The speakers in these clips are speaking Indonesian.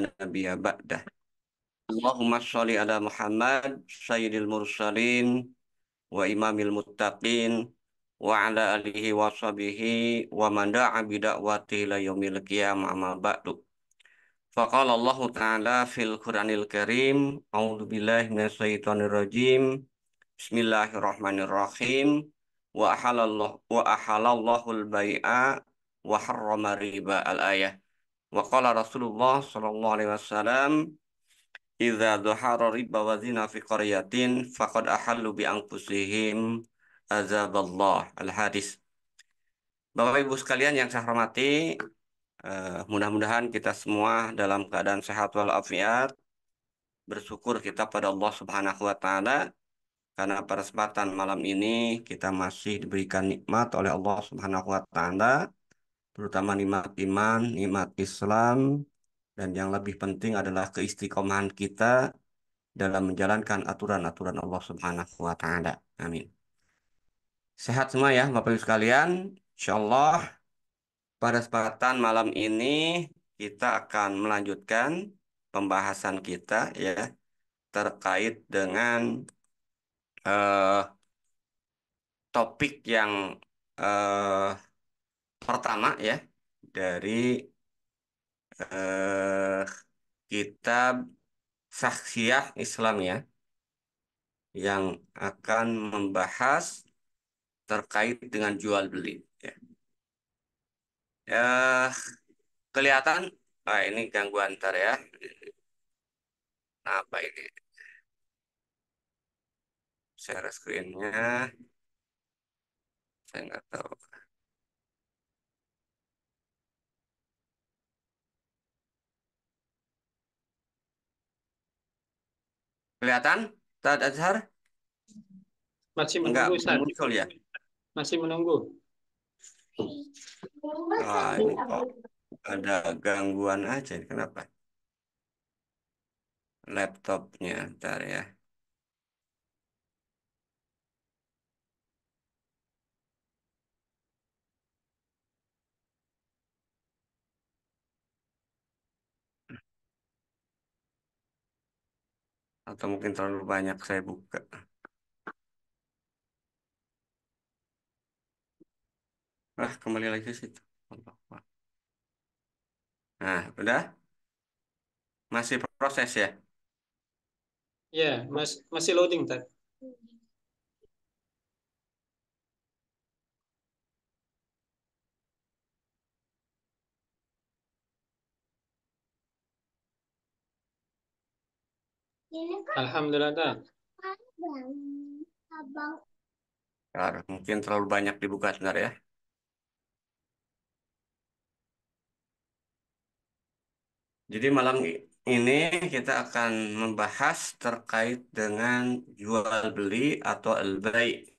Nabiya ba'dah. Allahumma sholli ala Muhammad sayyidil mursalin wa imamil muttaqin wa ala alihi wa sahbihi wa man da'a bi da'wati la yaumil qiyamah amma ba'du. Faqala Allah Ta'ala fil Qur'anil Karim, A'udzu billahi minasyaitonir rajim. Bismillahirrahmanirrahim. Wa ahalallahu wa ahalallahu al-bai'a wa harrama riba al-ayah. Waqala Rasulullah sallallahu alaihi wasallam idza dhahara riba wa zina fi qaryatin faqad ahallu bi anfusihim azaballah al hadis. Bapak Ibu sekalian yang saya hormati, uh, mudah-mudahan kita semua dalam keadaan sehat walafiat bersyukur kita pada Allah Subhanahu wa taala karena pada kesempatan malam ini kita masih diberikan nikmat oleh Allah Subhanahu wa taala terutama nikmat iman, nikmat Islam, dan yang lebih penting adalah keistiqomahan kita dalam menjalankan aturan-aturan Allah Subhanahu wa taala. Amin. Sehat semua ya Bapak Ibu sekalian. Insyaallah pada kesempatan malam ini kita akan melanjutkan pembahasan kita ya terkait dengan uh, topik yang uh, pertama ya dari eh, kitab Sahsiah Islam ya yang akan membahas terkait dengan jual beli. Ya. Eh, kelihatan, ah ini gangguan ntar ya. apa ini? Share screennya. Saya nggak tahu. Kelihatan, Tad Azhar? Masih menunggu, Enggak, muncul ya? Masih menunggu. Ah, ini kok ada gangguan aja. Kenapa? Laptopnya, ntar ya. atau mungkin terlalu banyak saya buka. Ah, kembali lagi ke situ. Nah, udah? Masih proses ya? Ya, mas masih loading, Tad. Kan Alhamdulillah Abang. mungkin terlalu banyak dibuka sebentar ya. Jadi malam ini kita akan membahas terkait dengan jual beli atau al-bai.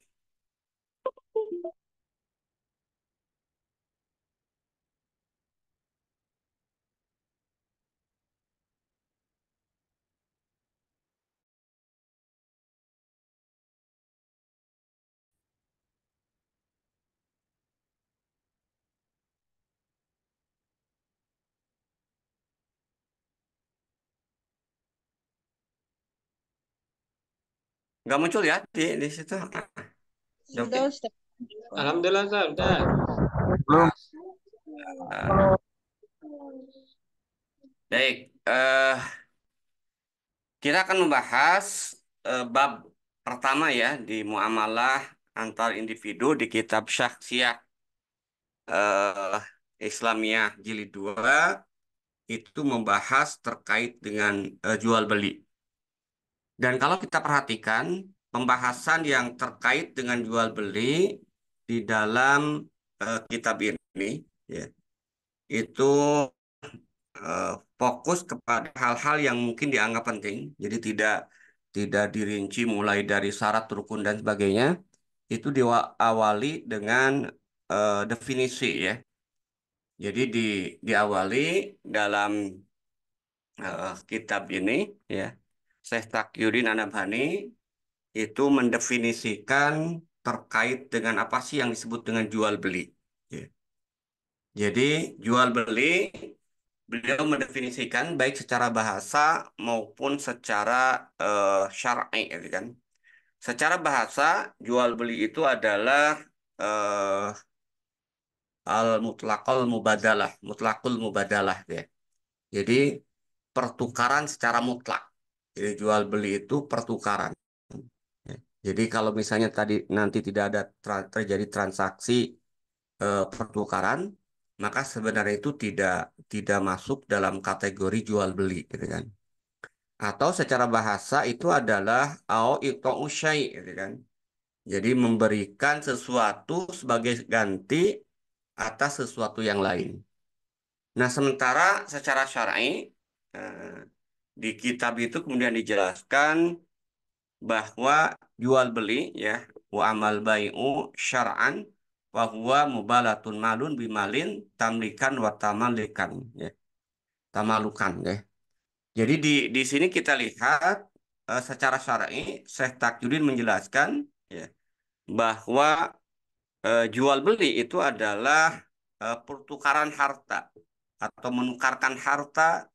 Enggak muncul ya di di situ? Okay. Alhamdulillah, Ustaz. Belum. Uh, baik. Uh, kita akan membahas uh, bab pertama ya di muamalah antar individu di kitab Syakhsiyah uh, Islamiyah jilid 2 itu membahas terkait dengan uh, jual beli. Dan kalau kita perhatikan pembahasan yang terkait dengan jual beli di dalam uh, kitab ini, ya, itu uh, fokus kepada hal-hal yang mungkin dianggap penting. Jadi tidak tidak dirinci mulai dari syarat rukun dan sebagainya itu diawali dengan uh, definisi ya jadi di diawali dalam uh, kitab ini ya Syekh Takyudin Anabhani itu mendefinisikan terkait dengan apa sih yang disebut dengan jual beli. Ya. Jadi jual beli beliau mendefinisikan baik secara bahasa maupun secara uh, syar'i gitu kan. Secara bahasa jual beli itu adalah uh, eh, al mutlakul mubadalah, mutlakul mubadalah ya. Jadi pertukaran secara mutlak jadi jual beli itu pertukaran. Jadi kalau misalnya tadi nanti tidak ada tra terjadi transaksi e, pertukaran, maka sebenarnya itu tidak tidak masuk dalam kategori jual beli, gitu kan? Atau secara bahasa itu adalah ao itu usai, gitu kan? Jadi memberikan sesuatu sebagai ganti atas sesuatu yang lain. Nah, sementara secara syar'i eh, di kitab itu kemudian dijelaskan bahwa jual beli ya wa amal bai'u syar'an wa huwa mubalatun malun bimalin tamlikan wa tamalikan ya tamalukan ya jadi di di sini kita lihat uh, secara syar'i Syekh Takjuddin menjelaskan ya bahwa uh, jual beli itu adalah uh, pertukaran harta atau menukarkan harta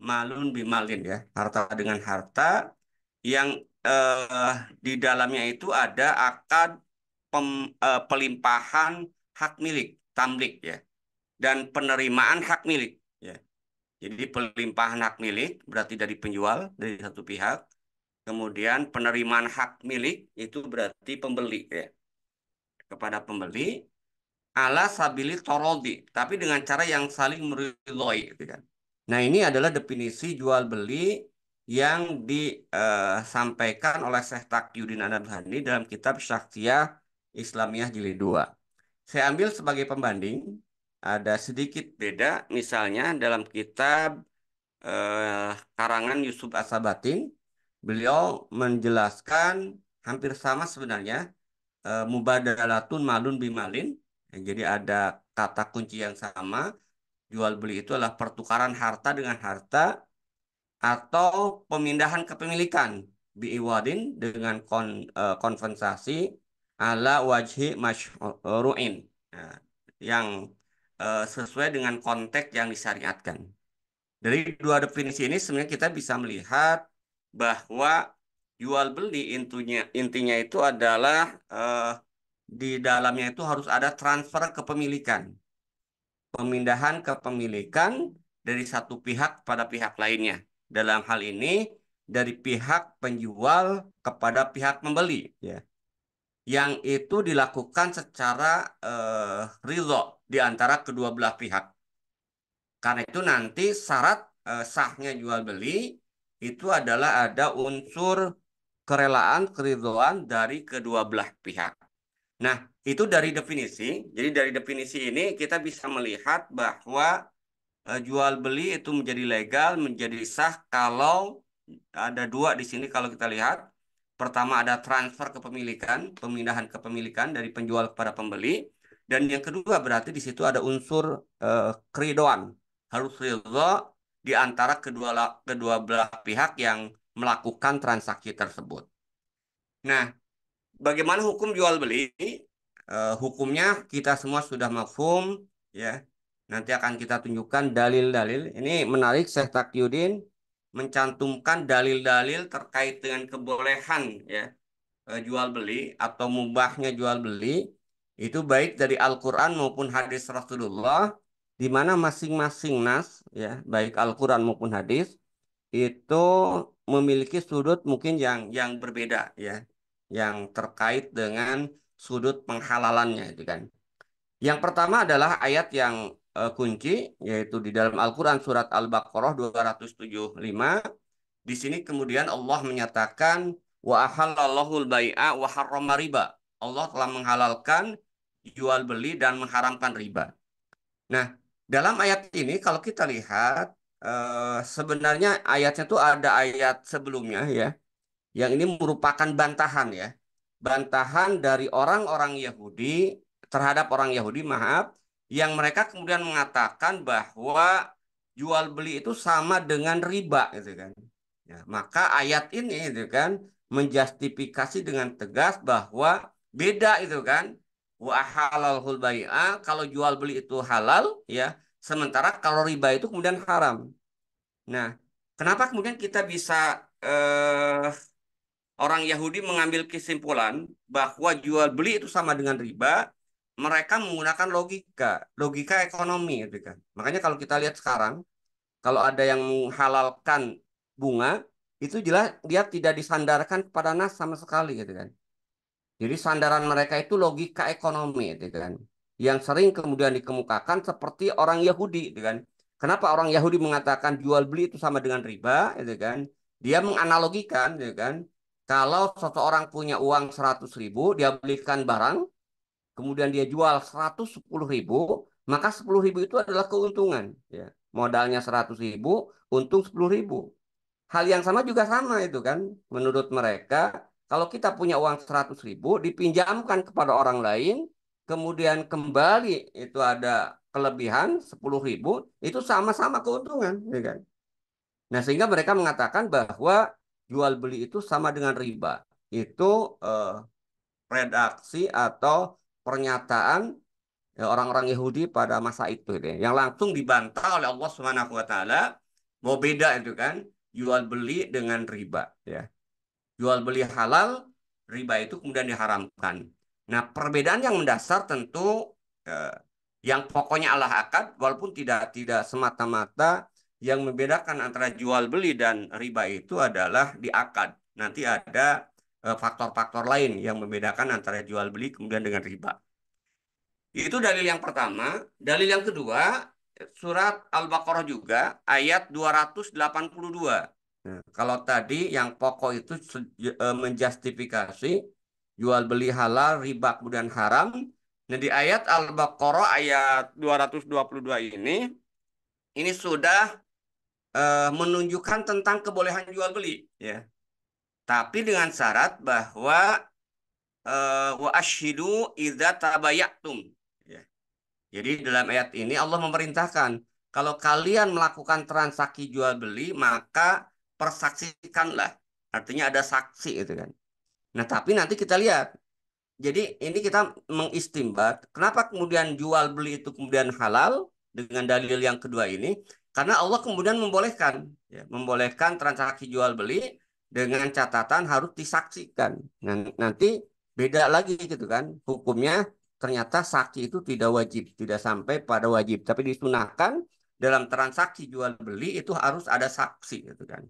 malun bimalin ya harta dengan harta yang eh, di dalamnya itu ada akad pem, eh, pelimpahan hak milik tamlik ya dan penerimaan hak milik ya jadi pelimpahan hak milik berarti dari penjual dari satu pihak kemudian penerimaan hak milik itu berarti pembeli ya kepada pembeli ala sabili torodi tapi dengan cara yang saling meridhoi gitu kan Nah, ini adalah definisi jual beli yang disampaikan eh, oleh Syekh Taqiyuddin Hani dalam kitab Syakhsiyah Islamiyah Jilid 2. Saya ambil sebagai pembanding, ada sedikit beda misalnya dalam kitab eh, karangan Yusuf Asabatin, beliau menjelaskan hampir sama sebenarnya eh, mubadalatun malun bimalin. Jadi ada kata kunci yang sama Jual beli itu adalah pertukaran harta dengan harta atau pemindahan kepemilikan biwadin dengan kon, uh, konvensasi ala wajhi masyru'in. Nah, yang uh, sesuai dengan konteks yang disyariatkan. Dari dua definisi ini sebenarnya kita bisa melihat bahwa jual beli intinya intinya itu adalah uh, di dalamnya itu harus ada transfer kepemilikan pemindahan kepemilikan dari satu pihak pada pihak lainnya. Dalam hal ini dari pihak penjual kepada pihak pembeli, ya. Yang itu dilakukan secara uh, ridho di antara kedua belah pihak. Karena itu nanti syarat uh, sahnya jual beli itu adalah ada unsur kerelaan, keridoan dari kedua belah pihak. Nah, itu dari definisi. Jadi dari definisi ini kita bisa melihat bahwa eh, jual beli itu menjadi legal, menjadi sah kalau ada dua di sini kalau kita lihat. Pertama ada transfer kepemilikan, pemindahan kepemilikan dari penjual kepada pembeli. Dan yang kedua berarti di situ ada unsur uh, keridoan. Harus ridho di antara kedua kedua belah pihak yang melakukan transaksi tersebut. Nah, bagaimana hukum jual beli? Eh, hukumnya kita semua sudah mafhum ya. Nanti akan kita tunjukkan dalil-dalil. Ini menarik Syekh Takyudin mencantumkan dalil-dalil terkait dengan kebolehan ya eh, jual beli atau mubahnya jual beli itu baik dari Al-Qur'an maupun hadis Rasulullah di mana masing-masing nas ya baik Al-Qur'an maupun hadis itu memiliki sudut mungkin yang yang berbeda ya yang terkait dengan sudut penghalalannya itu kan. Yang pertama adalah ayat yang uh, kunci yaitu di dalam Al-Qur'an surat Al-Baqarah 275. Di sini kemudian Allah menyatakan wa ahallallahu al-bai'a wa harrama riba. Allah telah menghalalkan jual beli dan mengharamkan riba. Nah, dalam ayat ini kalau kita lihat uh, sebenarnya ayatnya itu ada ayat sebelumnya ya. Yang ini merupakan bantahan ya bantahan dari orang-orang Yahudi terhadap orang Yahudi maaf yang mereka kemudian mengatakan bahwa jual beli itu sama dengan riba gitu kan ya, maka ayat ini gitu kan menjustifikasi dengan tegas bahwa beda itu kan wa halal hulbai'a kalau jual beli itu halal ya sementara kalau riba itu kemudian haram nah kenapa kemudian kita bisa eh, orang Yahudi mengambil kesimpulan bahwa jual beli itu sama dengan riba, mereka menggunakan logika, logika ekonomi gitu kan. Makanya kalau kita lihat sekarang, kalau ada yang menghalalkan bunga, itu jelas dia tidak disandarkan kepada nas sama sekali gitu kan. Jadi sandaran mereka itu logika ekonomi gitu kan. Yang sering kemudian dikemukakan seperti orang Yahudi gitu kan. Kenapa orang Yahudi mengatakan jual beli itu sama dengan riba gitu kan? Dia menganalogikan gitu kan kalau seseorang punya uang 100 ribu, dia belikan barang, kemudian dia jual 110 ribu, maka 10 ribu itu adalah keuntungan. Ya. Modalnya 100 ribu, untung 10 ribu. Hal yang sama juga sama itu kan. Menurut mereka, kalau kita punya uang 100 ribu, dipinjamkan kepada orang lain, kemudian kembali itu ada kelebihan 10 ribu, itu sama-sama keuntungan. Ya kan? Nah sehingga mereka mengatakan bahwa jual beli itu sama dengan riba. Itu eh, redaksi atau pernyataan ya, orang-orang ya, Yahudi pada masa itu deh, yang langsung dibantah oleh Allah Subhanahu wa taala mau beda itu kan jual beli dengan riba ya. Jual beli halal, riba itu kemudian diharamkan. Nah, perbedaan yang mendasar tentu eh, yang pokoknya Allah akad walaupun tidak tidak semata-mata yang membedakan antara jual beli dan riba itu adalah di akad. Nanti ada eh, faktor-faktor lain yang membedakan antara jual beli kemudian dengan riba. Itu dalil yang pertama. Dalil yang kedua, surat Al-Baqarah juga ayat 282. Nah, kalau tadi yang pokok itu eh, menjustifikasi jual beli halal, riba kemudian haram. Nah, di ayat Al-Baqarah ayat 222 ini ini sudah uh, menunjukkan tentang kebolehan jual beli ya tapi dengan syarat bahwa eh, wa ashidu idza tabayatum ya. jadi dalam ayat ini Allah memerintahkan kalau kalian melakukan transaksi jual beli maka persaksikanlah artinya ada saksi itu kan nah tapi nanti kita lihat jadi ini kita mengistimbat kenapa kemudian jual beli itu kemudian halal dengan dalil yang kedua ini karena Allah kemudian membolehkan, ya, membolehkan transaksi jual beli dengan catatan harus disaksikan. Nah, nanti beda lagi gitu kan hukumnya ternyata saksi itu tidak wajib, tidak sampai pada wajib, tapi disunahkan dalam transaksi jual beli itu harus ada saksi gitu kan.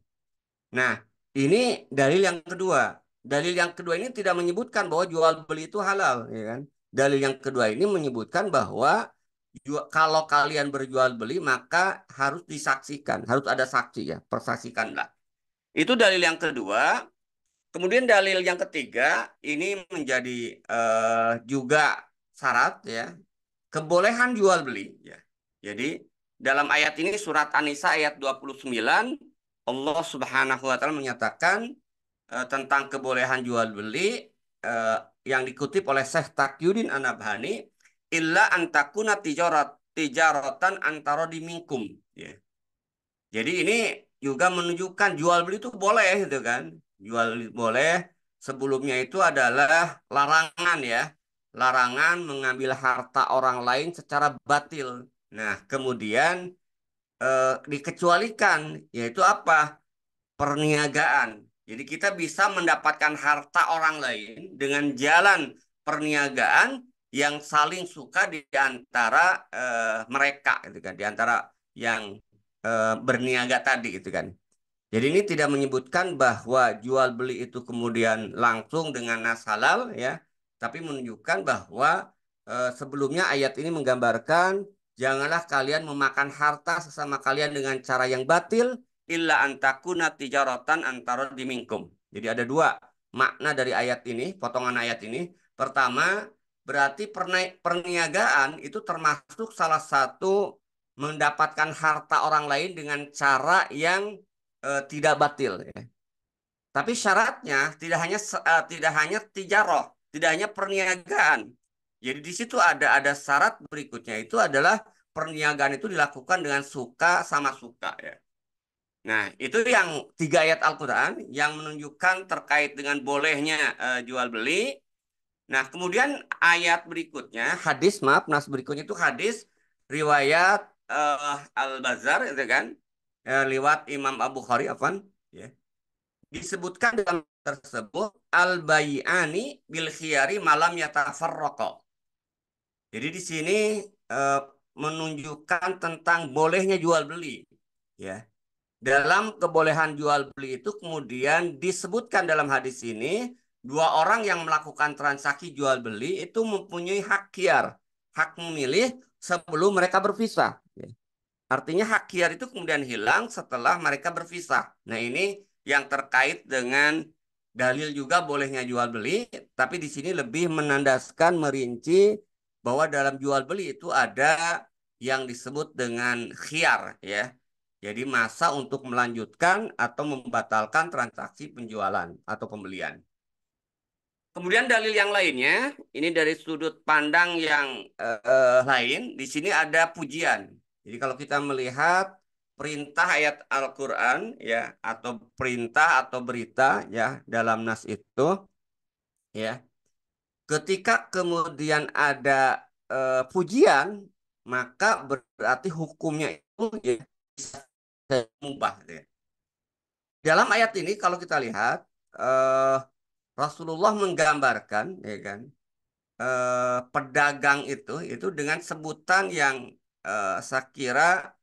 Nah, ini dalil yang kedua. Dalil yang kedua ini tidak menyebutkan bahwa jual beli itu halal, ya kan? Dalil yang kedua ini menyebutkan bahwa kalau kalian berjual beli maka harus disaksikan, harus ada saksi ya, persaksikanlah. Itu dalil yang kedua. Kemudian dalil yang ketiga ini menjadi uh, juga syarat ya, kebolehan jual beli ya. Jadi dalam ayat ini surat anisa ayat 29 Allah Subhanahu wa taala menyatakan uh, tentang kebolehan jual beli uh, yang dikutip oleh Syekh Takyudin Anabhani illa antakuna tijarat tijaratan antara dimingkum ya. Jadi ini juga menunjukkan jual beli itu boleh gitu kan. Jual beli boleh sebelumnya itu adalah larangan ya. Larangan mengambil harta orang lain secara batil. Nah, kemudian eh, dikecualikan yaitu apa? perniagaan. Jadi kita bisa mendapatkan harta orang lain dengan jalan perniagaan yang saling suka di antara uh, mereka gitu kan, di antara yang uh, berniaga tadi gitu kan. Jadi ini tidak menyebutkan bahwa jual beli itu kemudian langsung dengan nas halal ya, tapi menunjukkan bahwa uh, sebelumnya ayat ini menggambarkan janganlah kalian memakan harta sesama kalian dengan cara yang batil illa antakuna tijaratan antara diminkum. Jadi ada dua makna dari ayat ini, potongan ayat ini. Pertama, berarti perniagaan itu termasuk salah satu mendapatkan harta orang lain dengan cara yang e, tidak batil. Ya. Tapi syaratnya tidak hanya e, tidak hanya tijaroh, tidak hanya perniagaan. Jadi di situ ada ada syarat berikutnya itu adalah perniagaan itu dilakukan dengan suka sama suka ya. Nah, itu yang tiga ayat Al-Quran yang menunjukkan terkait dengan bolehnya e, eh, jual beli, Nah, kemudian ayat berikutnya, hadis maaf, nas berikutnya itu hadis riwayat uh, eh, Al-Bazar itu kan, uh, ya, lewat Imam Abu Khari apa? Ya. Disebutkan dalam tersebut al-bayani bil khiyari malam rokok Jadi di sini uh, menunjukkan tentang bolehnya jual beli, ya. Dalam kebolehan jual beli itu kemudian disebutkan dalam hadis ini dua orang yang melakukan transaksi jual beli itu mempunyai hak kiar, hak memilih sebelum mereka berpisah. Artinya hak kiar itu kemudian hilang setelah mereka berpisah. Nah ini yang terkait dengan dalil juga bolehnya jual beli, tapi di sini lebih menandaskan merinci bahwa dalam jual beli itu ada yang disebut dengan khiar ya. Jadi masa untuk melanjutkan atau membatalkan transaksi penjualan atau pembelian. Kemudian dalil yang lainnya, ini dari sudut pandang yang uh, lain, di sini ada pujian. Jadi kalau kita melihat perintah ayat Al-Qur'an ya atau perintah atau berita ya dalam nas itu ya. Ketika kemudian ada uh, pujian, maka berarti hukumnya itu ya bisa mubah gitu ya. Dalam ayat ini kalau kita lihat uh, Rasulullah menggambarkan ya kan eh, pedagang itu itu dengan sebutan yang eh, saya kira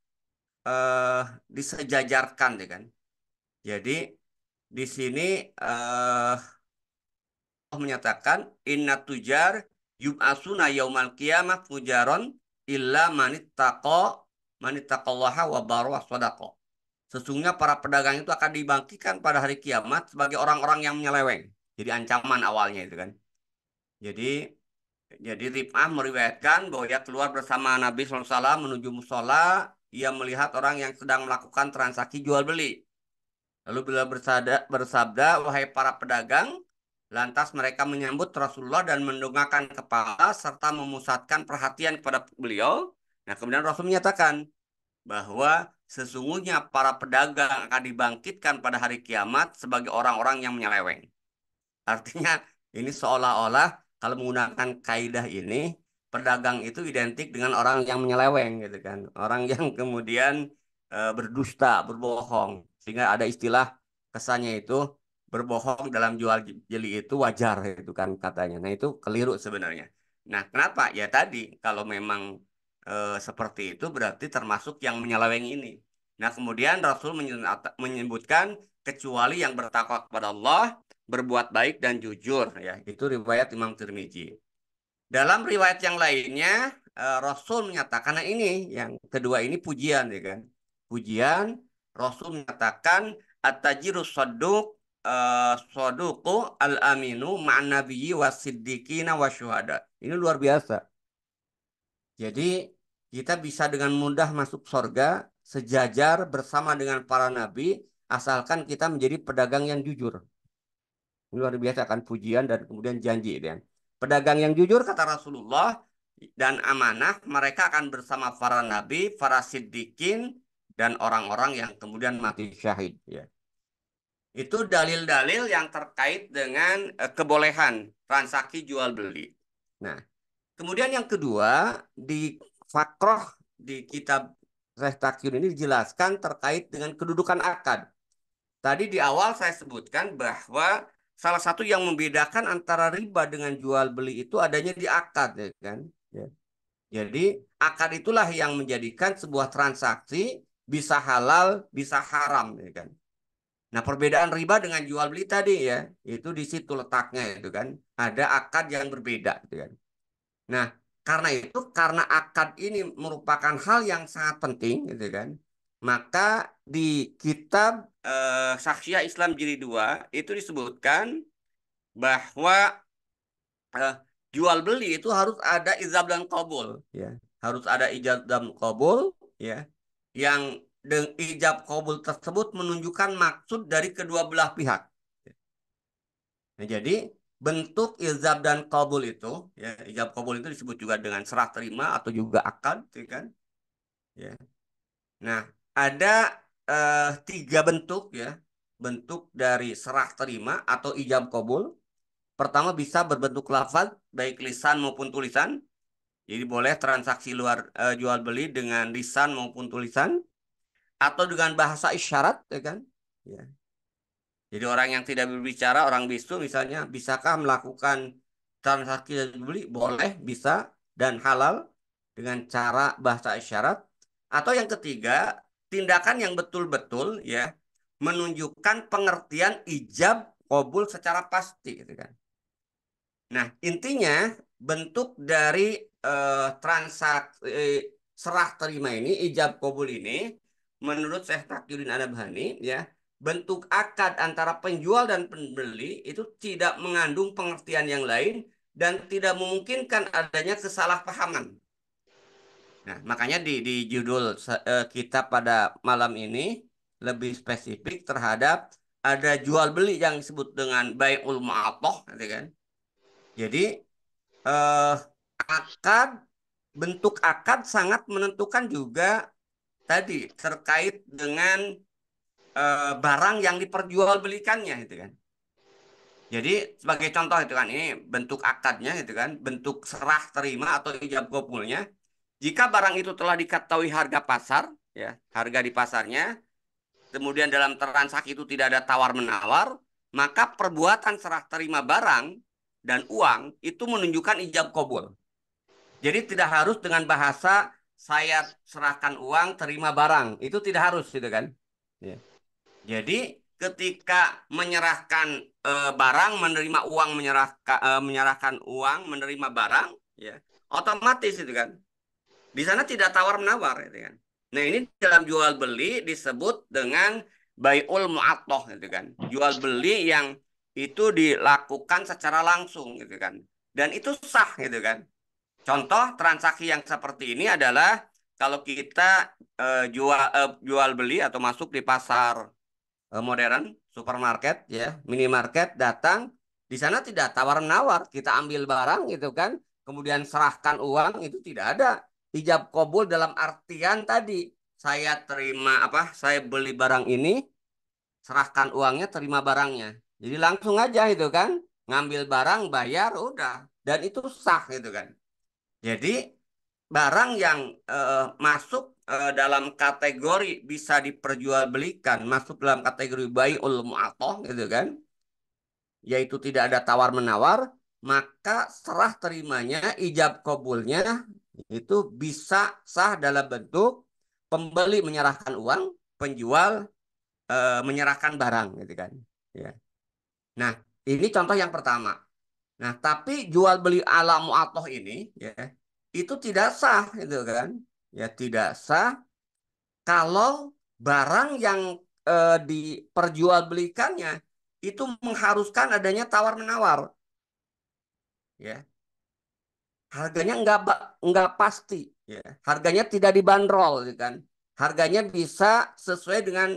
eh, disejajarkan ya kan. Jadi di sini eh, Allah menyatakan inna tujar yub'asuna yaumal kiamat fujaron illa manittaqa manittaqallaha wa barwa sadaqa. Sesungguhnya para pedagang itu akan dibangkitkan pada hari kiamat sebagai orang-orang yang menyeleweng. Jadi ancaman awalnya itu kan. Jadi jadi Rifah meriwayatkan bahwa ia keluar bersama Nabi SAW menuju musola. Ia melihat orang yang sedang melakukan transaksi jual beli. Lalu bila bersabda, bersabda wahai para pedagang, lantas mereka menyambut Rasulullah dan mendongakkan kepala serta memusatkan perhatian kepada beliau. Nah kemudian Rasul menyatakan bahwa sesungguhnya para pedagang akan dibangkitkan pada hari kiamat sebagai orang-orang yang menyeleweng. Artinya ini seolah-olah kalau menggunakan kaidah ini pedagang itu identik dengan orang yang menyeleweng gitu kan, orang yang kemudian e, berdusta, berbohong. Sehingga ada istilah kesannya itu berbohong dalam jual jeli itu wajar itu kan katanya. Nah, itu keliru sebenarnya. Nah, kenapa? Ya tadi kalau memang e, seperti itu berarti termasuk yang menyeleweng ini. Nah, kemudian Rasul menyebutkan kecuali yang bertakwa kepada Allah berbuat baik dan jujur ya itu riwayat Imam Tirmizi dalam riwayat yang lainnya eh, Rasul menyatakan nah ini yang kedua ini pujian ya kan pujian Rasul menyatakan at-tajiru saduq uh, eh, al-aminu ma'an nabiyyi wasiddiqina wasyuhada. Ini luar biasa. Jadi kita bisa dengan mudah masuk surga sejajar bersama dengan para nabi asalkan kita menjadi pedagang yang jujur luar biasa akan pujian dan kemudian janji dan pedagang yang jujur kata Rasulullah dan amanah mereka akan bersama para nabi, para siddiqin dan orang-orang yang kemudian mati syahid ya. Itu dalil-dalil yang terkait dengan e, kebolehan transaksi jual beli. Nah, kemudian yang kedua di fakroh di kitab Restakyun ini dijelaskan terkait dengan kedudukan akad. Tadi di awal saya sebutkan bahwa salah satu yang membedakan antara riba dengan jual beli itu adanya di akad ya kan ya. jadi akad itulah yang menjadikan sebuah transaksi bisa halal bisa haram ya kan nah perbedaan riba dengan jual beli tadi ya itu di situ letaknya itu kan ada akad yang berbeda gitu kan nah karena itu karena akad ini merupakan hal yang sangat penting gitu kan maka di kitab eh, Islam Jilid dua itu disebutkan bahwa eh, jual beli itu harus ada izab dan kabul ya harus ada ijab dan kabul ya yang dengan ijab kabul tersebut menunjukkan maksud dari kedua belah pihak ya. nah, jadi bentuk ijab dan kabul itu ya ijab kabul itu disebut juga dengan serah terima atau juga akad ya kan ya nah ada eh, tiga bentuk ya bentuk dari serah terima atau ijab kabul. Pertama bisa berbentuk lafaz baik lisan maupun tulisan. Jadi boleh transaksi luar eh, jual beli dengan lisan maupun tulisan atau dengan bahasa isyarat ya kan? Ya. Jadi orang yang tidak berbicara, orang bisu misalnya, bisakah melakukan transaksi jual beli? Boleh, bisa dan halal dengan cara bahasa isyarat. Atau yang ketiga, tindakan yang betul-betul ya menunjukkan pengertian ijab kobul secara pasti gitu kan. Nah, intinya bentuk dari eh, transaksi eh, serah terima ini ijab kobul ini menurut Syekh Taqiyuddin Adabhani ya bentuk akad antara penjual dan pembeli itu tidak mengandung pengertian yang lain dan tidak memungkinkan adanya kesalahpahaman. Nah, makanya di, di judul uh, eh, kita pada malam ini lebih spesifik terhadap ada jual beli yang disebut dengan ulama ma'atoh, gitu kan? Jadi uh, akad bentuk akad sangat menentukan juga tadi terkait dengan uh, barang yang diperjualbelikannya, gitu kan? Jadi sebagai contoh itu kan ini bentuk akadnya gitu kan, bentuk serah terima atau ijab kabulnya jika barang itu telah diketahui harga pasar, ya, harga di pasarnya, kemudian dalam transaksi itu tidak ada tawar-menawar, maka perbuatan serah terima barang dan uang itu menunjukkan ijab kobul. Jadi tidak harus dengan bahasa saya serahkan uang, terima barang. Itu tidak harus, gitu kan? Ya. Jadi ketika menyerahkan e, barang, menerima uang, menyerahkan e, eh, menyerahkan uang, menerima barang, ya otomatis itu kan di sana tidak tawar menawar gitu kan. Nah, ini dalam jual beli disebut dengan baiul mu'attah gitu kan. Jual beli yang itu dilakukan secara langsung gitu kan. Dan itu sah gitu kan. Contoh transaksi yang seperti ini adalah kalau kita e, jual e, jual beli atau masuk di pasar e, modern, supermarket ya, minimarket datang di sana tidak tawar menawar, kita ambil barang gitu kan, kemudian serahkan uang itu tidak ada. Ijab kobul dalam artian tadi saya terima apa? Saya beli barang ini, serahkan uangnya, terima barangnya. Jadi langsung aja itu kan, ngambil barang, bayar, udah. Dan itu sah gitu kan. Jadi barang yang uh, masuk uh, dalam kategori bisa diperjualbelikan, masuk dalam kategori bayi ulum atau gitu kan, yaitu tidak ada tawar menawar, maka serah terimanya, ijab kobulnya itu bisa sah dalam bentuk pembeli menyerahkan uang, penjual e, menyerahkan barang gitu kan. Ya. Nah, ini contoh yang pertama. Nah, tapi jual beli ala mu'atoh ini ya itu tidak sah gitu kan. Ya, tidak sah kalau barang yang e, diperjualbelikannya itu mengharuskan adanya tawar menawar. Ya harganya nggak nggak pasti ya harganya tidak dibanderol gitu kan harganya bisa sesuai dengan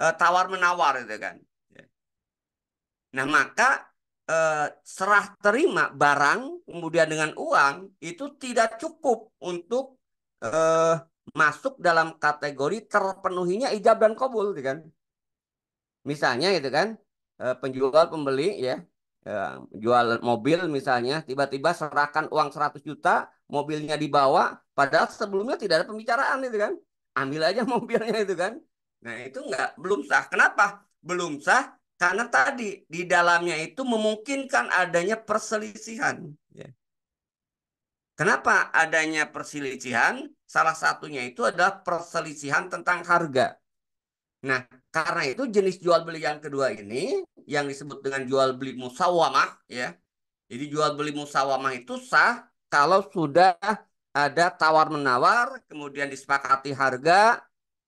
uh, eh, tawar menawar gitu kan ya. nah maka uh, serah terima barang kemudian dengan uang itu tidak cukup untuk uh, masuk dalam kategori terpenuhinya ijab dan kabul gitu kan misalnya gitu kan penjual pembeli ya ya, jual mobil misalnya, tiba-tiba serahkan uang 100 juta, mobilnya dibawa, padahal sebelumnya tidak ada pembicaraan itu kan. Ambil aja mobilnya itu kan. Nah itu nggak belum sah. Kenapa? Belum sah karena tadi di dalamnya itu memungkinkan adanya perselisihan. Ya. Kenapa adanya perselisihan? Salah satunya itu adalah perselisihan tentang harga. Nah, karena itu jenis jual beli yang kedua ini yang disebut dengan jual beli musawamah ya. Jadi jual beli musawamah itu sah kalau sudah ada tawar menawar, kemudian disepakati harga.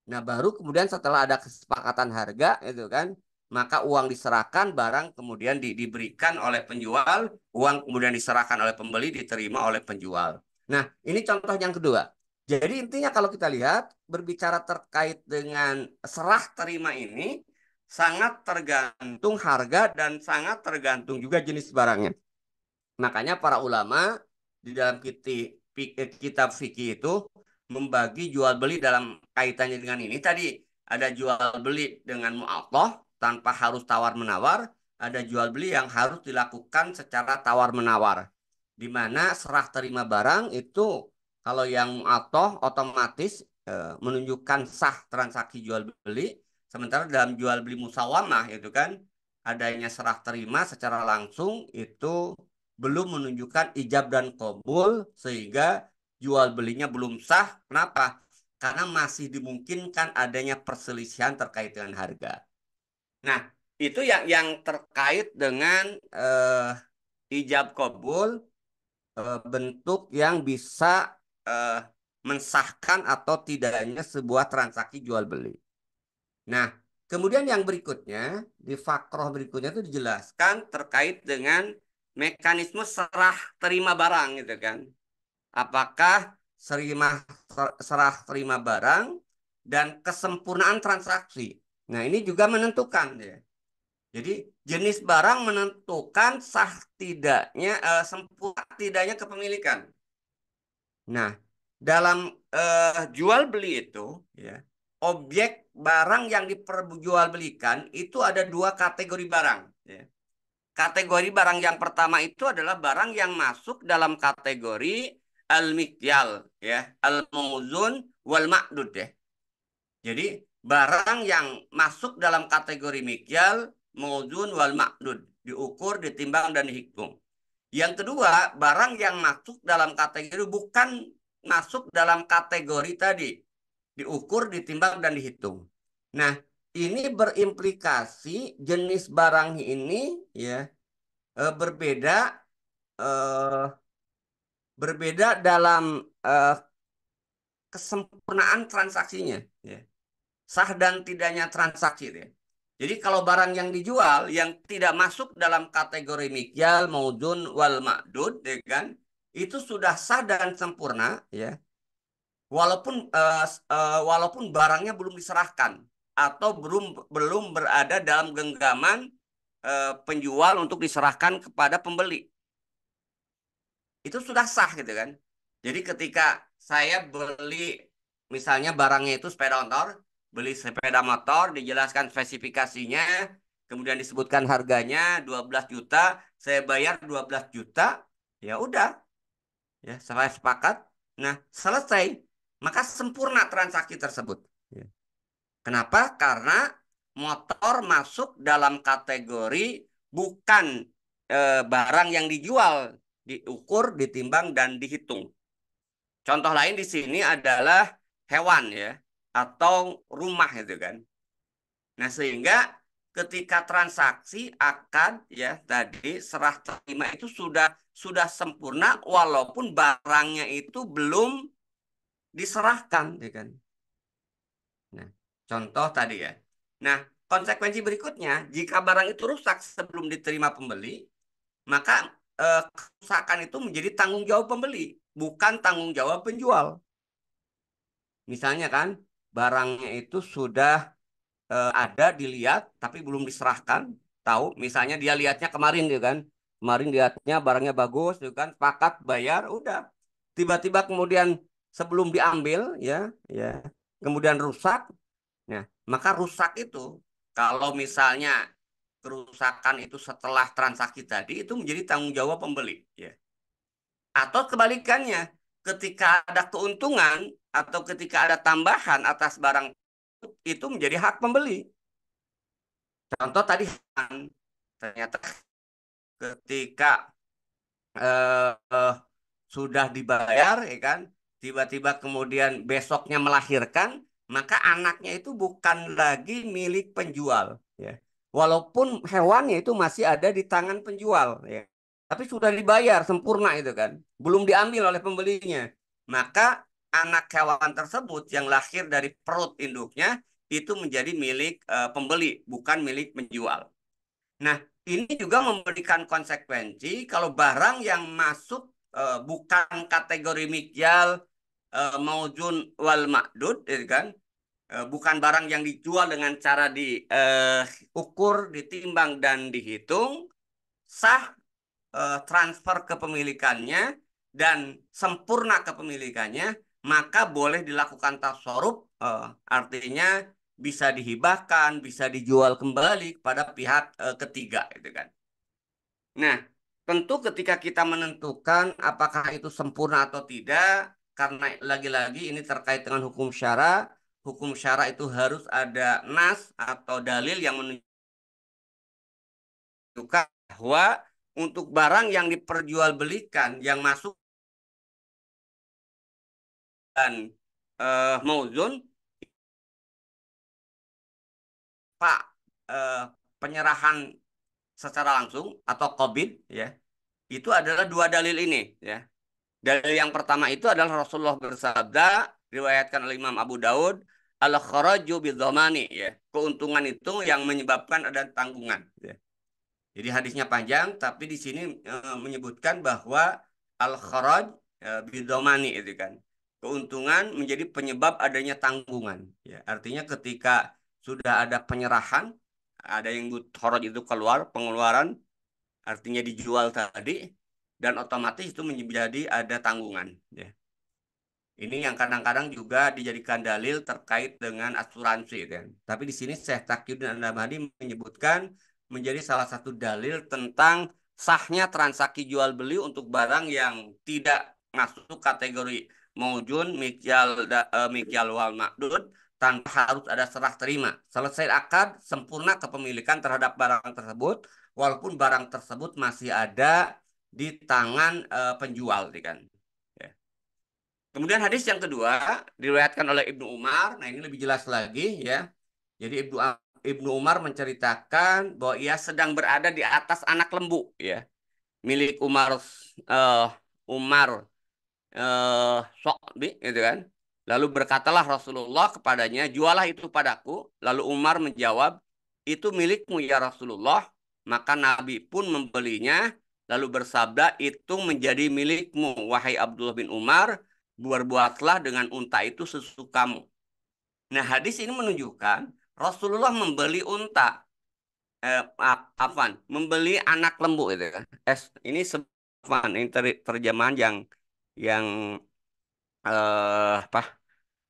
Nah, baru kemudian setelah ada kesepakatan harga itu kan, maka uang diserahkan, barang kemudian di, diberikan oleh penjual, uang kemudian diserahkan oleh pembeli, diterima oleh penjual. Nah, ini contoh yang kedua. Jadi intinya kalau kita lihat berbicara terkait dengan serah terima ini sangat tergantung harga dan sangat tergantung juga jenis barangnya. Makanya para ulama di dalam eh, kitab fikih itu membagi jual beli dalam kaitannya dengan ini tadi ada jual beli dengan mu'allah tanpa harus tawar menawar, ada jual beli yang harus dilakukan secara tawar menawar. Di mana serah terima barang itu kalau yang mu'allah otomatis eh, menunjukkan sah transaksi jual beli Sementara dalam jual beli musawamah itu kan adanya serah terima secara langsung itu belum menunjukkan ijab dan kobul sehingga jual belinya belum sah. Kenapa? Karena masih dimungkinkan adanya perselisihan terkait dengan harga. Nah, itu yang yang terkait dengan eh, ijab kobul eh, bentuk yang bisa eh, mensahkan atau tidaknya sebuah transaksi jual beli. Nah, kemudian yang berikutnya, di fakroh berikutnya itu dijelaskan terkait dengan mekanisme serah terima barang gitu kan. Apakah serima, serah terima barang dan kesempurnaan transaksi. Nah, ini juga menentukan ya. Jadi jenis barang menentukan sah tidaknya eh, sempurna tidaknya kepemilikan. Nah, dalam eh, jual beli itu ya, objek barang yang diperjualbelikan itu ada dua kategori barang. Ya. Kategori barang yang pertama itu adalah barang yang masuk dalam kategori al-mikyal, ya, al-muzun wal makdud. ya. Jadi barang yang masuk dalam kategori mikyal, muzun wal makdud diukur, ditimbang dan dihitung. Yang kedua, barang yang masuk dalam kategori bukan masuk dalam kategori tadi, diukur, ditimbang dan dihitung. Nah, ini berimplikasi jenis barang ini ya eh, berbeda eh, berbeda dalam eh, kesempurnaan transaksinya ya. sah dan tidaknya transaksi ya. Jadi kalau barang yang dijual yang tidak masuk dalam kategori mikyal maudun wal makdud ya kan itu sudah sah dan sempurna ya. Walaupun uh, uh, walaupun barangnya belum diserahkan atau belum belum berada dalam genggaman e, penjual untuk diserahkan kepada pembeli. Itu sudah sah gitu kan. Jadi ketika saya beli misalnya barangnya itu sepeda motor, beli sepeda motor, dijelaskan spesifikasinya, kemudian disebutkan harganya 12 juta, saya bayar 12 juta, ya udah. Ya, saya sepakat. Nah, selesai. Maka sempurna transaksi tersebut. Kenapa? Karena motor masuk dalam kategori bukan e, barang yang dijual, diukur, ditimbang dan dihitung. Contoh lain di sini adalah hewan ya atau rumah itu kan. Nah, sehingga ketika transaksi akan ya tadi serah terima itu sudah sudah sempurna walaupun barangnya itu belum diserahkan ya kan. Contoh tadi ya. Nah, konsekuensi berikutnya, jika barang itu rusak sebelum diterima pembeli, maka eh, kerusakan itu menjadi tanggung jawab pembeli, bukan tanggung jawab penjual. Misalnya kan, barangnya itu sudah eh, ada dilihat tapi belum diserahkan, tahu misalnya dia lihatnya kemarin gitu kan. Kemarin lihatnya barangnya bagus gitu kan, pakat bayar udah. Tiba-tiba kemudian sebelum diambil ya, ya. Kemudian rusak, Ya, maka rusak itu kalau misalnya kerusakan itu setelah transaksi tadi itu menjadi tanggung jawab pembeli ya. Atau kebalikannya, ketika ada keuntungan atau ketika ada tambahan atas barang itu menjadi hak pembeli. Contoh tadi ternyata ketika eh, eh, sudah dibayar ya kan, tiba-tiba kemudian besoknya melahirkan maka anaknya itu bukan lagi milik penjual ya walaupun hewannya itu masih ada di tangan penjual ya tapi sudah dibayar sempurna itu kan belum diambil oleh pembelinya maka anak hewan tersebut yang lahir dari perut induknya itu menjadi milik e, pembeli bukan milik penjual nah ini juga memberikan konsekuensi kalau barang yang masuk e, bukan kategori mikjal e, eh, maujun wal makdud ya kan Eh, bukan barang yang dijual dengan cara diukur, eh, ditimbang dan dihitung, sah eh, transfer kepemilikannya dan sempurna kepemilikannya, maka boleh dilakukan uh, artinya bisa dihibahkan, bisa dijual kembali kepada pihak ketiga gitu kan. Nah, tentu ketika kita menentukan apakah itu sempurna atau tidak karena lagi-lagi ini terkait dengan hukum syara hukum syara itu harus ada nas atau dalil yang menunjukkan bahwa untuk barang yang diperjualbelikan yang masuk dan uh, mauzun pak uh, penyerahan secara langsung atau kobid ya itu adalah dua dalil ini ya dalil yang pertama itu adalah Rasulullah bersabda riwayatkan oleh Imam Abu Daud al kharaju bidhamani ya. Keuntungan itu yang menyebabkan ada tanggungan ya. Jadi hadisnya panjang tapi di sini e, menyebutkan bahwa al kharaj e, eh, bidhamani itu kan. Keuntungan menjadi penyebab adanya tanggungan ya. Artinya ketika sudah ada penyerahan, ada yang kharaj itu keluar pengeluaran artinya dijual tadi dan otomatis itu menjadi ada tanggungan ya. Ini yang kadang-kadang juga dijadikan dalil terkait dengan asuransi. Kan? Tapi di sini Syekh Taqiyuddin Andamadi menyebutkan menjadi salah satu dalil tentang sahnya transaksi jual beli untuk barang yang tidak masuk kategori maujun mikyal da, uh, mikyal wal makdud tanpa harus ada serah terima. Selesai akad, sempurna kepemilikan terhadap barang tersebut walaupun barang tersebut masih ada di tangan uh, penjual kan. Kemudian hadis yang kedua diriwayatkan oleh Ibnu Umar. Nah, ini lebih jelas lagi ya. Jadi Ibnu Ibnu Umar menceritakan bahwa ia sedang berada di atas anak lembu ya. Milik Umar uh, Umar uh, Sokbi gitu kan. Lalu berkatalah Rasulullah kepadanya, "Jualah itu padaku." Lalu Umar menjawab, "Itu milikmu ya Rasulullah." Maka Nabi pun membelinya lalu bersabda, "Itu menjadi milikmu wahai Abdullah bin Umar." berbuatlah dengan unta itu sesukamu. Nah hadis ini menunjukkan Rasulullah membeli unta, eh, apa? Membeli anak lembu itu kan. Eh, ini sepan ini ter, terjemahan yang yang eh, apa?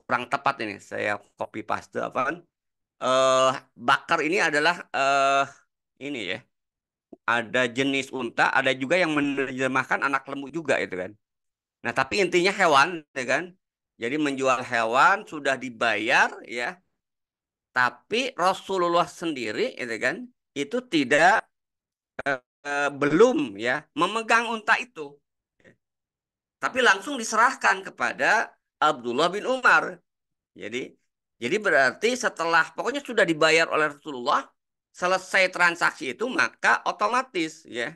Kurang tepat ini. Saya copy paste apa kan? Eh, bakar ini adalah eh, ini ya. Ada jenis unta, ada juga yang menerjemahkan anak lembu juga itu kan. Nah, tapi intinya hewan, ya kan? Jadi menjual hewan sudah dibayar, ya. Tapi Rasulullah sendiri, ya kan, itu tidak eh, belum ya memegang unta itu, tapi langsung diserahkan kepada Abdullah bin Umar. Jadi, jadi berarti setelah pokoknya sudah dibayar oleh Rasulullah, selesai transaksi itu maka otomatis ya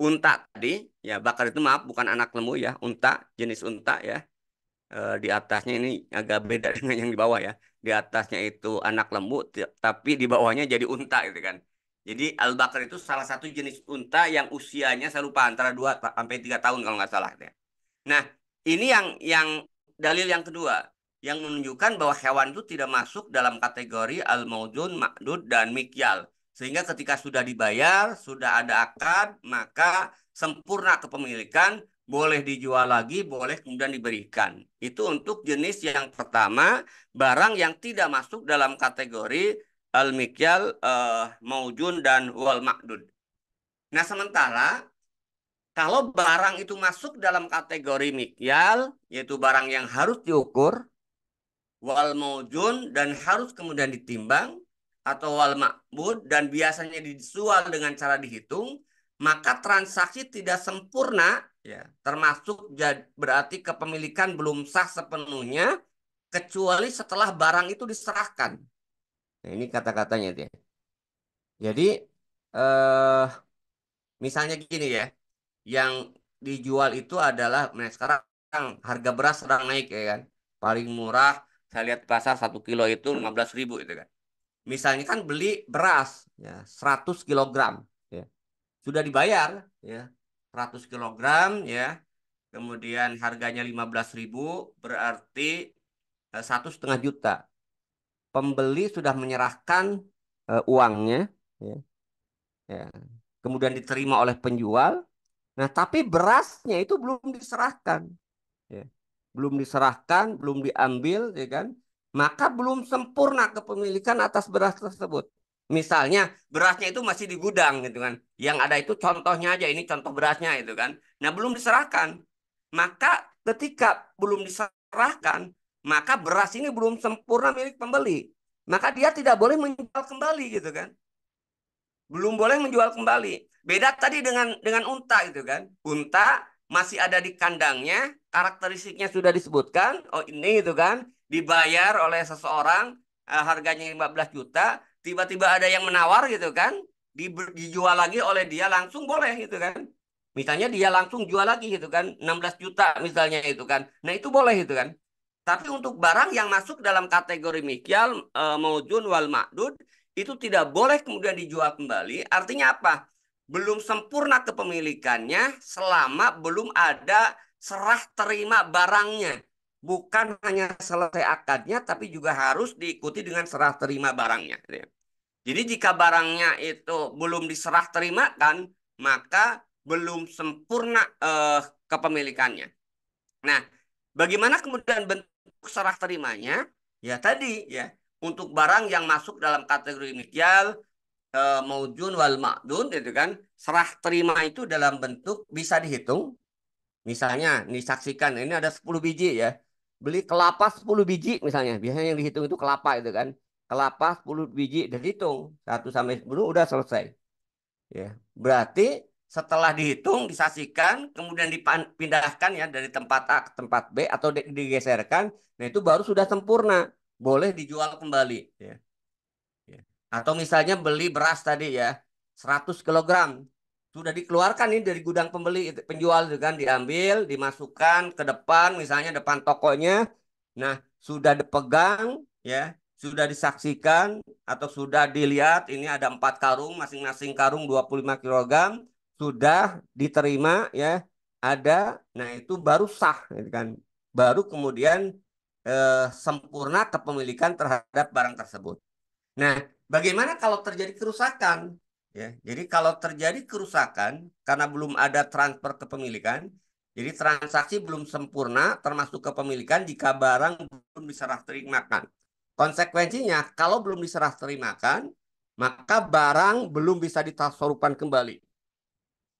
unta tadi ya bakar itu maaf bukan anak lemu ya unta jenis unta ya e, di atasnya ini agak beda dengan yang di bawah ya di atasnya itu anak lembu tapi di bawahnya jadi unta gitu kan jadi al bakar itu salah satu jenis unta yang usianya saya lupa antara 2 sampai 3 tahun kalau nggak salah gitu ya. Nah, ini yang yang dalil yang kedua yang menunjukkan bahwa hewan itu tidak masuk dalam kategori al maudun, makdud dan mikyal. Sehingga ketika sudah dibayar, sudah ada akad, maka sempurna kepemilikan, boleh dijual lagi, boleh kemudian diberikan. Itu untuk jenis yang pertama, barang yang tidak masuk dalam kategori al-mikyal, uh, maujun, dan wal makdud. Nah, sementara kalau barang itu masuk dalam kategori mikyal, yaitu barang yang harus diukur, wal maujun, dan harus kemudian ditimbang, atau wal makbud dan biasanya dijual dengan cara dihitung, maka transaksi tidak sempurna ya, termasuk berarti kepemilikan belum sah sepenuhnya kecuali setelah barang itu diserahkan. Nah, ini kata-katanya dia. Jadi eh misalnya gini ya, yang dijual itu adalah nah sekarang harga beras sedang naik ya kan. Paling murah saya lihat pasar satu kilo itu belas ribu itu kan. Misalnya kan beli beras ya 100 kg ya. Sudah dibayar ya 100 kg ya. Kemudian harganya 15.000 berarti eh, satu setengah juta. Pembeli sudah menyerahkan uh, uangnya ya. ya. Kemudian diterima oleh penjual. Nah, tapi berasnya itu belum diserahkan. Ya. Belum diserahkan, belum diambil ya kan? maka belum sempurna kepemilikan atas beras tersebut. Misalnya berasnya itu masih di gudang gitu kan. Yang ada itu contohnya aja ini contoh berasnya itu kan. Nah, belum diserahkan. Maka ketika belum diserahkan, maka beras ini belum sempurna milik pembeli. Maka dia tidak boleh menjual kembali gitu kan. Belum boleh menjual kembali. Beda tadi dengan dengan unta gitu kan. Unta masih ada di kandangnya, karakteristiknya sudah disebutkan. Oh ini gitu kan dibayar oleh seseorang uh, harganya 15 juta, tiba-tiba ada yang menawar gitu kan, dijual lagi oleh dia langsung boleh gitu kan. Misalnya dia langsung jual lagi gitu kan, 16 juta misalnya itu kan. Nah, itu boleh gitu kan. Tapi untuk barang yang masuk dalam kategori mikyal e, maujun wal ma'dud itu tidak boleh kemudian dijual kembali. Artinya apa? Belum sempurna kepemilikannya selama belum ada serah terima barangnya bukan hanya selesai akadnya tapi juga harus diikuti dengan serah terima barangnya. Gitu ya. Jadi jika barangnya itu belum diserah terimakan, maka belum sempurna eh, kepemilikannya. Nah, bagaimana kemudian bentuk serah terimanya? Ya tadi ya, untuk barang yang masuk dalam kategori mikyal eh, maujun wal ma'dun itu kan serah terima itu dalam bentuk bisa dihitung. Misalnya disaksikan ini ada 10 biji ya beli kelapa 10 biji misalnya. Biasanya yang dihitung itu kelapa itu kan. Kelapa 10 biji dan dihitung 1 sampai 10 udah selesai. Ya. Berarti setelah dihitung disaksikan kemudian dipindahkan ya dari tempat A ke tempat B atau digeserkan nah itu baru sudah sempurna boleh dijual kembali ya. ya. atau misalnya beli beras tadi ya 100 kilogram sudah dikeluarkan nih dari gudang pembeli penjual juga kan diambil dimasukkan ke depan misalnya depan tokonya nah sudah dipegang ya sudah disaksikan atau sudah dilihat ini ada empat karung masing-masing karung 25 kg sudah diterima ya ada nah itu baru sah gitu kan baru kemudian eh, sempurna kepemilikan terhadap barang tersebut nah bagaimana kalau terjadi kerusakan Ya, jadi kalau terjadi kerusakan karena belum ada transfer kepemilikan, jadi transaksi belum sempurna termasuk kepemilikan jika barang belum diserah terimakan. Konsekuensinya kalau belum diserah terimakan, maka barang belum bisa ditasarupan kembali.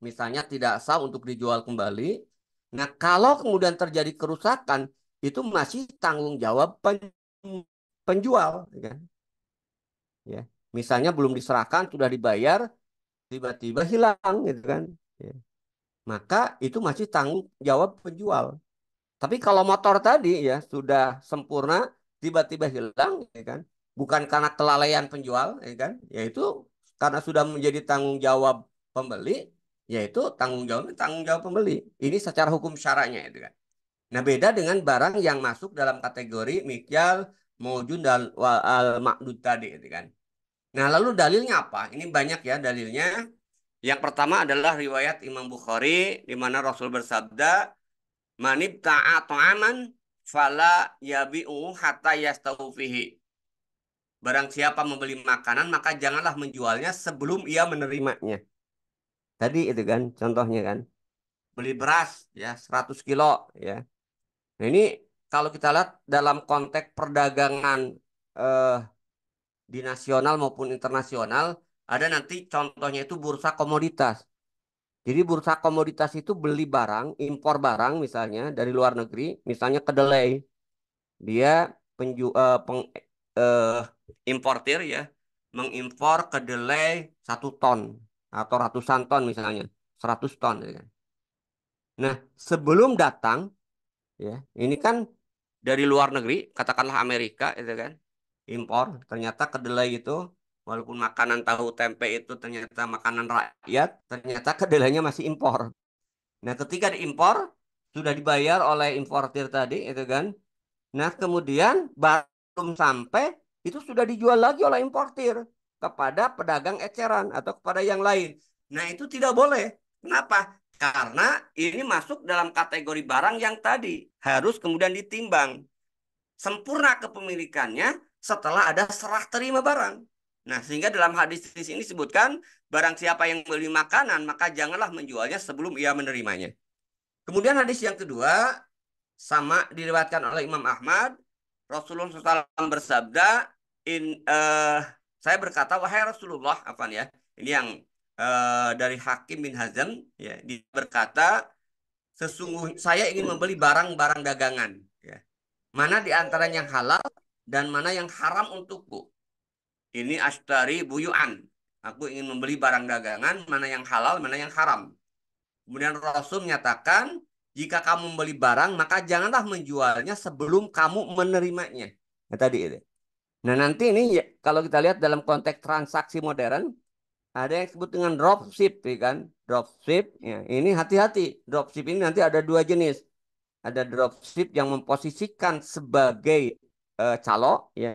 Misalnya tidak sah untuk dijual kembali. Nah, kalau kemudian terjadi kerusakan, itu masih tanggung jawab penjual. Ya. Kan? ya misalnya belum diserahkan sudah dibayar tiba-tiba hilang gitu kan ya. maka itu masih tanggung jawab penjual tapi kalau motor tadi ya sudah sempurna tiba-tiba hilang ya kan bukan karena kelalaian penjual ya kan yaitu karena sudah menjadi tanggung jawab pembeli yaitu tanggung jawab tanggung jawab pembeli ini secara hukum syaranya itu kan nah beda dengan barang yang masuk dalam kategori mikyal maujun dan al makdud tadi itu kan Nah, lalu dalilnya apa? Ini banyak ya dalilnya. Yang pertama adalah riwayat Imam Bukhari di mana Rasul bersabda, "Manib aman fala yabi'u hatta yastaufihi." Barang siapa membeli makanan, maka janganlah menjualnya sebelum ia menerimanya. Tadi itu kan contohnya kan. Beli beras ya 100 kilo ya. Nah, ini kalau kita lihat dalam konteks perdagangan eh, di nasional maupun internasional ada nanti contohnya itu bursa komoditas. Jadi bursa komoditas itu beli barang, impor barang misalnya dari luar negeri, misalnya kedelai. Dia penju uh, peng, uh, importir ya, mengimpor kedelai satu ton atau ratusan ton misalnya, 100 ton. Ya. Kan. Nah, sebelum datang, ya ini kan dari luar negeri, katakanlah Amerika, itu kan, impor ternyata kedelai itu walaupun makanan tahu tempe itu ternyata makanan rakyat ternyata kedelainya masih impor nah ketika diimpor sudah dibayar oleh importir tadi itu kan nah kemudian belum sampai itu sudah dijual lagi oleh importir kepada pedagang eceran atau kepada yang lain nah itu tidak boleh kenapa karena ini masuk dalam kategori barang yang tadi harus kemudian ditimbang sempurna kepemilikannya setelah ada serah terima barang. Nah, sehingga dalam hadis ini disebutkan barang siapa yang beli makanan, maka janganlah menjualnya sebelum ia menerimanya. Kemudian hadis yang kedua sama diriwayatkan oleh Imam Ahmad, Rasulullah SAW bersabda, in uh, saya berkata wahai Rasulullah, apa ya? Ini yang uh, dari Hakim bin Hazam ya, dia berkata sesungguhnya saya ingin membeli barang-barang dagangan ya. Mana di antara yang halal dan mana yang haram untukku. Ini ashtari buyuan. Aku ingin membeli barang dagangan, mana yang halal, mana yang haram. Kemudian Rasul menyatakan, jika kamu membeli barang, maka janganlah menjualnya sebelum kamu menerimanya. Nah, tadi itu. Nah, nanti ini ya, kalau kita lihat dalam konteks transaksi modern, ada yang disebut dengan dropship, ya kan? Dropship, ya. ini hati-hati. Dropship ini nanti ada dua jenis. Ada dropship yang memposisikan sebagai uh, calo ya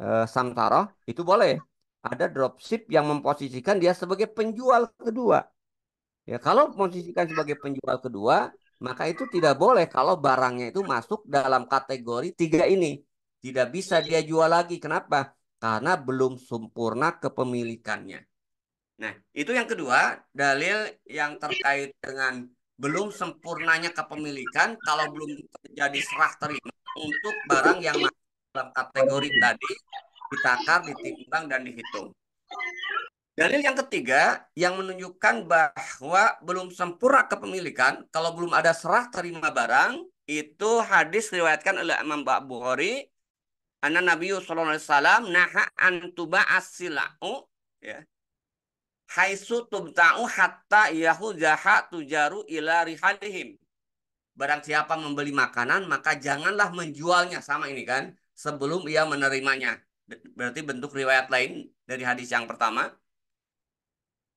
uh, itu boleh ada dropship yang memposisikan dia sebagai penjual kedua ya kalau memposisikan sebagai penjual kedua maka itu tidak boleh kalau barangnya itu masuk dalam kategori tiga ini tidak bisa dia jual lagi kenapa karena belum sempurna kepemilikannya nah itu yang kedua dalil yang terkait dengan belum sempurnanya kepemilikan kalau belum terjadi serah terima untuk barang yang masuk dalam kategori tadi ditakar, ditimbang, dan dihitung. Dalil yang ketiga yang menunjukkan bahwa belum sempurna kepemilikan kalau belum ada serah terima barang itu hadis riwayatkan oleh Imam Bukhari anak Nabi sallallahu alaihi wasallam naha an asilau ya haisu tubta'u hatta yahu yahujaha tujaru ila rihalihim barang siapa membeli makanan, maka janganlah menjualnya. Sama ini kan, sebelum ia menerimanya. Berarti bentuk riwayat lain dari hadis yang pertama.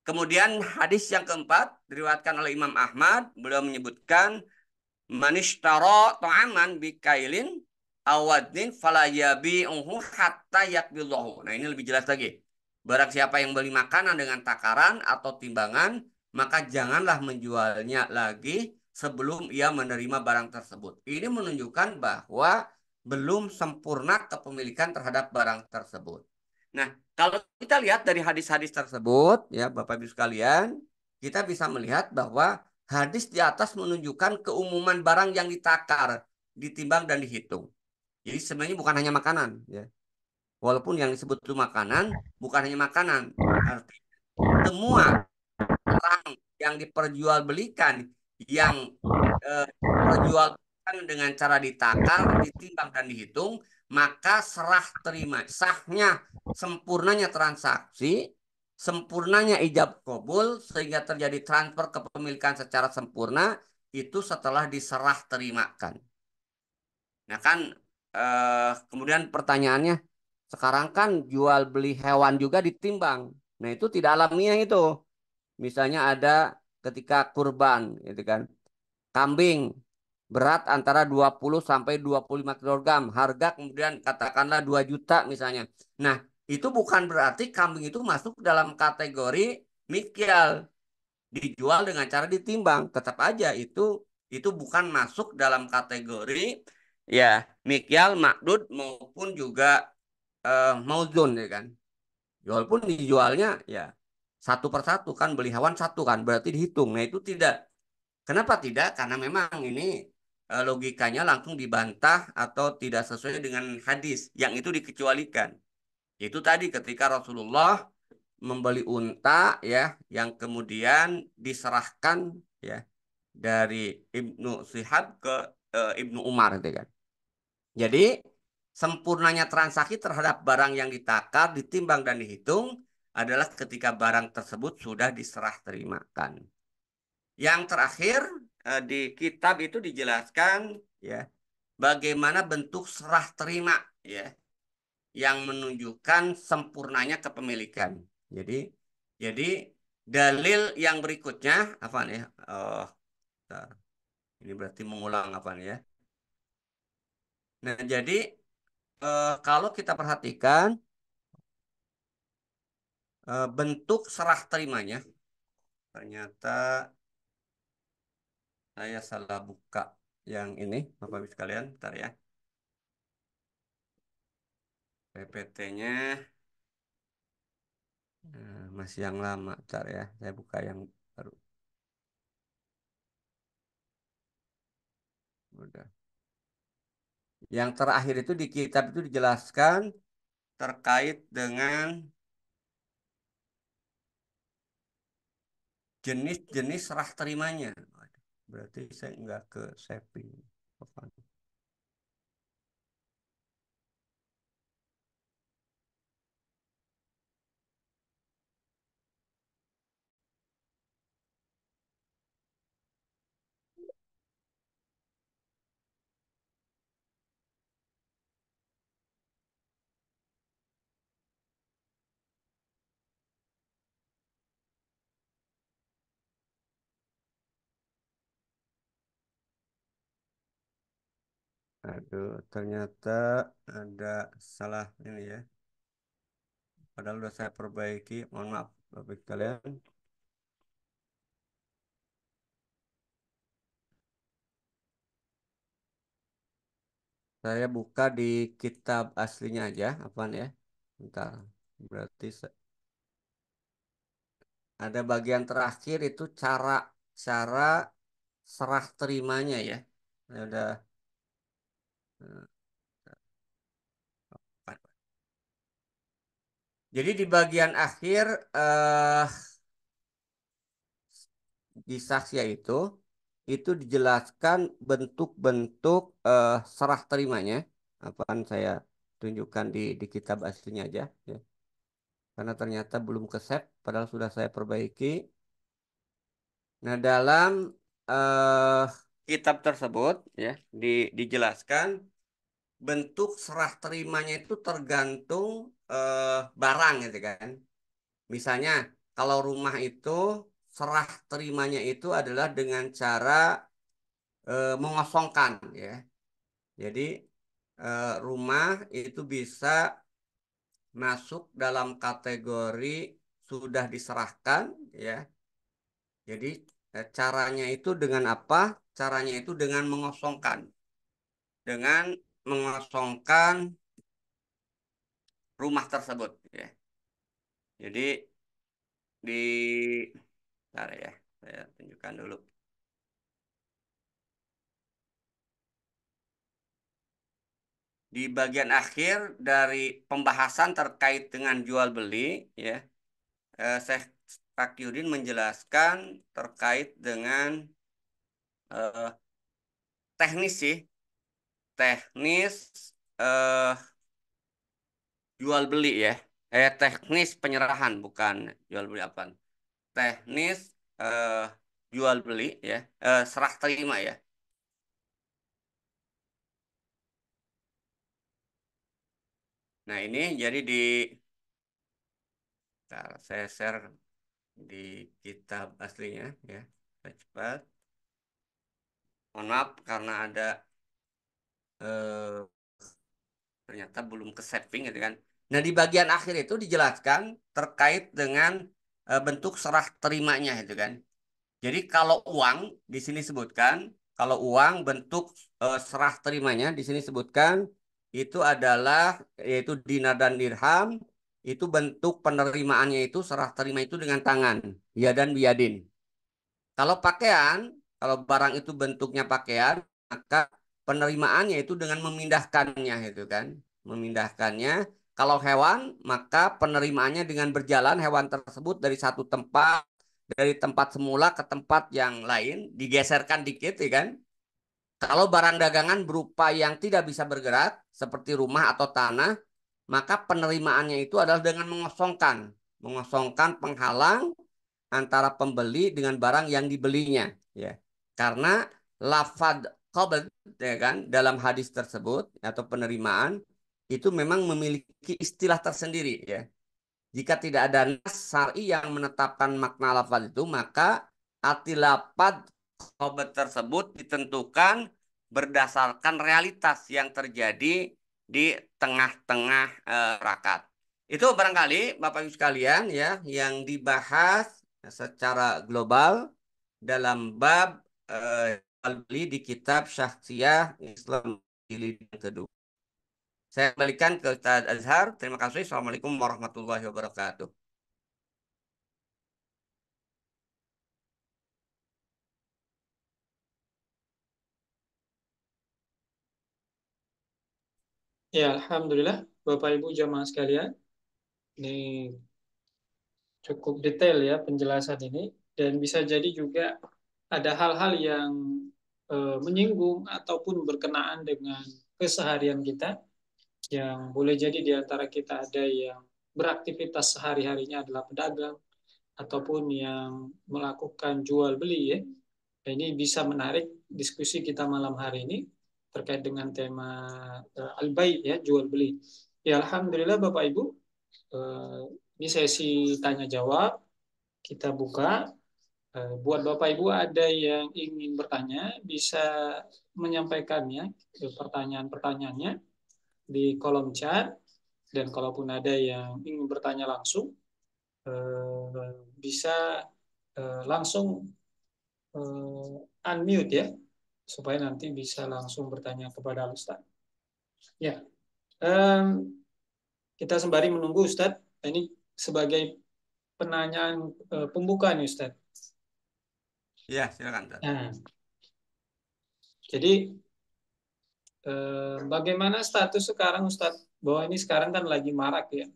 Kemudian hadis yang keempat, diriwayatkan oleh Imam Ahmad, beliau menyebutkan, taro to'aman bikailin awadnin unhu hatta yakbillahu. Nah ini lebih jelas lagi. Barang siapa yang beli makanan dengan takaran atau timbangan, maka janganlah menjualnya lagi sebelum ia menerima barang tersebut. Ini menunjukkan bahwa belum sempurna kepemilikan terhadap barang tersebut. Nah, kalau kita lihat dari hadis-hadis tersebut, ya Bapak Ibu sekalian, kita bisa melihat bahwa hadis di atas menunjukkan keumuman barang yang ditakar, ditimbang dan dihitung. Jadi sebenarnya bukan hanya makanan, ya. Walaupun yang disebut itu makanan, bukan hanya makanan. Artinya semua barang yang diperjualbelikan yang eh, dengan cara ditakar, ditimbang dan dihitung, maka serah terima sahnya sempurnanya transaksi sempurnanya ijab kabul sehingga terjadi transfer kepemilikan secara sempurna itu setelah diserah terimakan. Nah kan eh, kemudian pertanyaannya sekarang kan jual beli hewan juga ditimbang. Nah itu tidak alamiah itu. Misalnya ada ketika kurban gitu kan. Kambing berat antara 20 sampai 25 kg, harga kemudian katakanlah 2 juta misalnya. Nah, itu bukan berarti kambing itu masuk dalam kategori mikial dijual dengan cara ditimbang. Tetap aja itu itu bukan masuk dalam kategori ya mikial, makdud maupun juga eh, mauzun ya kan. Walaupun dijualnya ya satu persatu kan beli hewan satu kan berarti dihitung. Nah itu tidak. Kenapa tidak? Karena memang ini e, logikanya langsung dibantah atau tidak sesuai dengan hadis yang itu dikecualikan. Itu tadi ketika Rasulullah membeli unta ya yang kemudian diserahkan ya dari Ibnu Sihab ke e, Ibnu Umar itu kan. Jadi sempurnanya transaksi terhadap barang yang ditakar, ditimbang dan dihitung adalah ketika barang tersebut sudah diserah terimakan. Yang terakhir eh, di kitab itu dijelaskan ya bagaimana bentuk serah terima ya yang menunjukkan sempurnanya kepemilikan. Jadi jadi dalil yang berikutnya apa ya, nih? Oh, ini berarti mengulang apa nih ya? Nah jadi eh, kalau kita perhatikan Eh, bentuk serah terimanya ternyata saya salah buka yang ini Bapak Ibu sekalian bentar ya PPT-nya eh, masih yang lama bentar ya saya buka yang baru udah yang terakhir itu di kitab itu dijelaskan terkait dengan jenis-jenis serah terimanya. Berarti saya nggak ke saving. Aduh, ternyata ada salah ini ya. Padahal udah saya perbaiki. Mohon maaf, Bapak kalian. Saya buka di kitab aslinya aja, apaan ya? Bentar. Berarti ada bagian terakhir itu cara cara serah terimanya ya. Ada jadi di bagian akhir eh, di saksi itu itu dijelaskan bentuk-bentuk eh, serah terimanya. Apaan saya tunjukkan di di kitab aslinya aja ya. Karena ternyata belum keset, padahal sudah saya perbaiki. Nah, dalam eh, kitab tersebut ya di, dijelaskan bentuk serah terimanya itu tergantung eh, barang gitu kan. Misalnya kalau rumah itu serah terimanya itu adalah dengan cara eh, mengosongkan ya. Jadi eh, rumah itu bisa masuk dalam kategori sudah diserahkan ya. Jadi Eh, caranya itu dengan apa? Caranya itu dengan mengosongkan. Dengan mengosongkan rumah tersebut. Ya. Jadi di... Bentar ya, saya tunjukkan dulu. di bagian akhir dari pembahasan terkait dengan jual beli ya eh, saya Pak Yudin menjelaskan terkait dengan eh, teknis sih, teknis eh, jual beli ya, eh teknis penyerahan bukan jual beli apa? Teknis eh, jual beli ya, eh, serah terima ya. Nah ini jadi di Bentar, saya share di kitab aslinya ya cepat mohon maaf karena ada eh, ternyata belum ke saving gitu kan nah di bagian akhir itu dijelaskan terkait dengan eh, bentuk serah terimanya itu kan jadi kalau uang di sini sebutkan kalau uang bentuk eh, serah terimanya di sini sebutkan itu adalah yaitu dinar dan dirham itu bentuk penerimaannya itu serah terima itu dengan tangan, ya dan biadin. Kalau pakaian, kalau barang itu bentuknya pakaian, maka penerimaannya itu dengan memindahkannya itu kan, memindahkannya. Kalau hewan, maka penerimaannya dengan berjalan hewan tersebut dari satu tempat dari tempat semula ke tempat yang lain digeserkan dikit ya kan. Kalau barang dagangan berupa yang tidak bisa bergerak seperti rumah atau tanah, maka penerimaannya itu adalah dengan mengosongkan, mengosongkan penghalang antara pembeli dengan barang yang dibelinya, ya. Karena lafad qabd ya kan dalam hadis tersebut atau penerimaan itu memang memiliki istilah tersendiri ya. Jika tidak ada nasari yang menetapkan makna lafad itu, maka arti lafad qabd tersebut ditentukan berdasarkan realitas yang terjadi di tengah-tengah rakyat eh, rakat. Itu barangkali Bapak Ibu sekalian ya yang dibahas secara global dalam bab eh, di kitab Syahsiah Islam jilid kedua. Saya balikan ke Ustaz Azhar. Terima kasih. Assalamualaikum warahmatullahi wabarakatuh. Ya, Alhamdulillah. Bapak Ibu jamaah sekalian, ini cukup detail ya penjelasan ini. Dan bisa jadi juga ada hal-hal yang e, menyinggung ataupun berkenaan dengan keseharian kita. Yang boleh jadi di antara kita ada yang beraktivitas sehari-harinya adalah pedagang, ataupun yang melakukan jual beli ya. Nah, ini bisa menarik diskusi kita malam hari ini terkait dengan tema uh, ya jual beli. Ya alhamdulillah Bapak Ibu uh, ini sesi tanya jawab kita buka uh, buat Bapak Ibu ada yang ingin bertanya bisa menyampaikannya pertanyaan-pertanyaannya di kolom chat dan kalaupun ada yang ingin bertanya langsung uh, bisa uh, langsung uh, unmute ya supaya nanti bisa langsung bertanya kepada Ustaz. Ya, um, kita sembari menunggu Ustaz. Nah, ini sebagai penanyaan uh, pembuka Ustaz. Ya, silakan. Ustaz. Nah, jadi uh, bagaimana status sekarang Ustaz? Bahwa ini sekarang kan lagi marak ya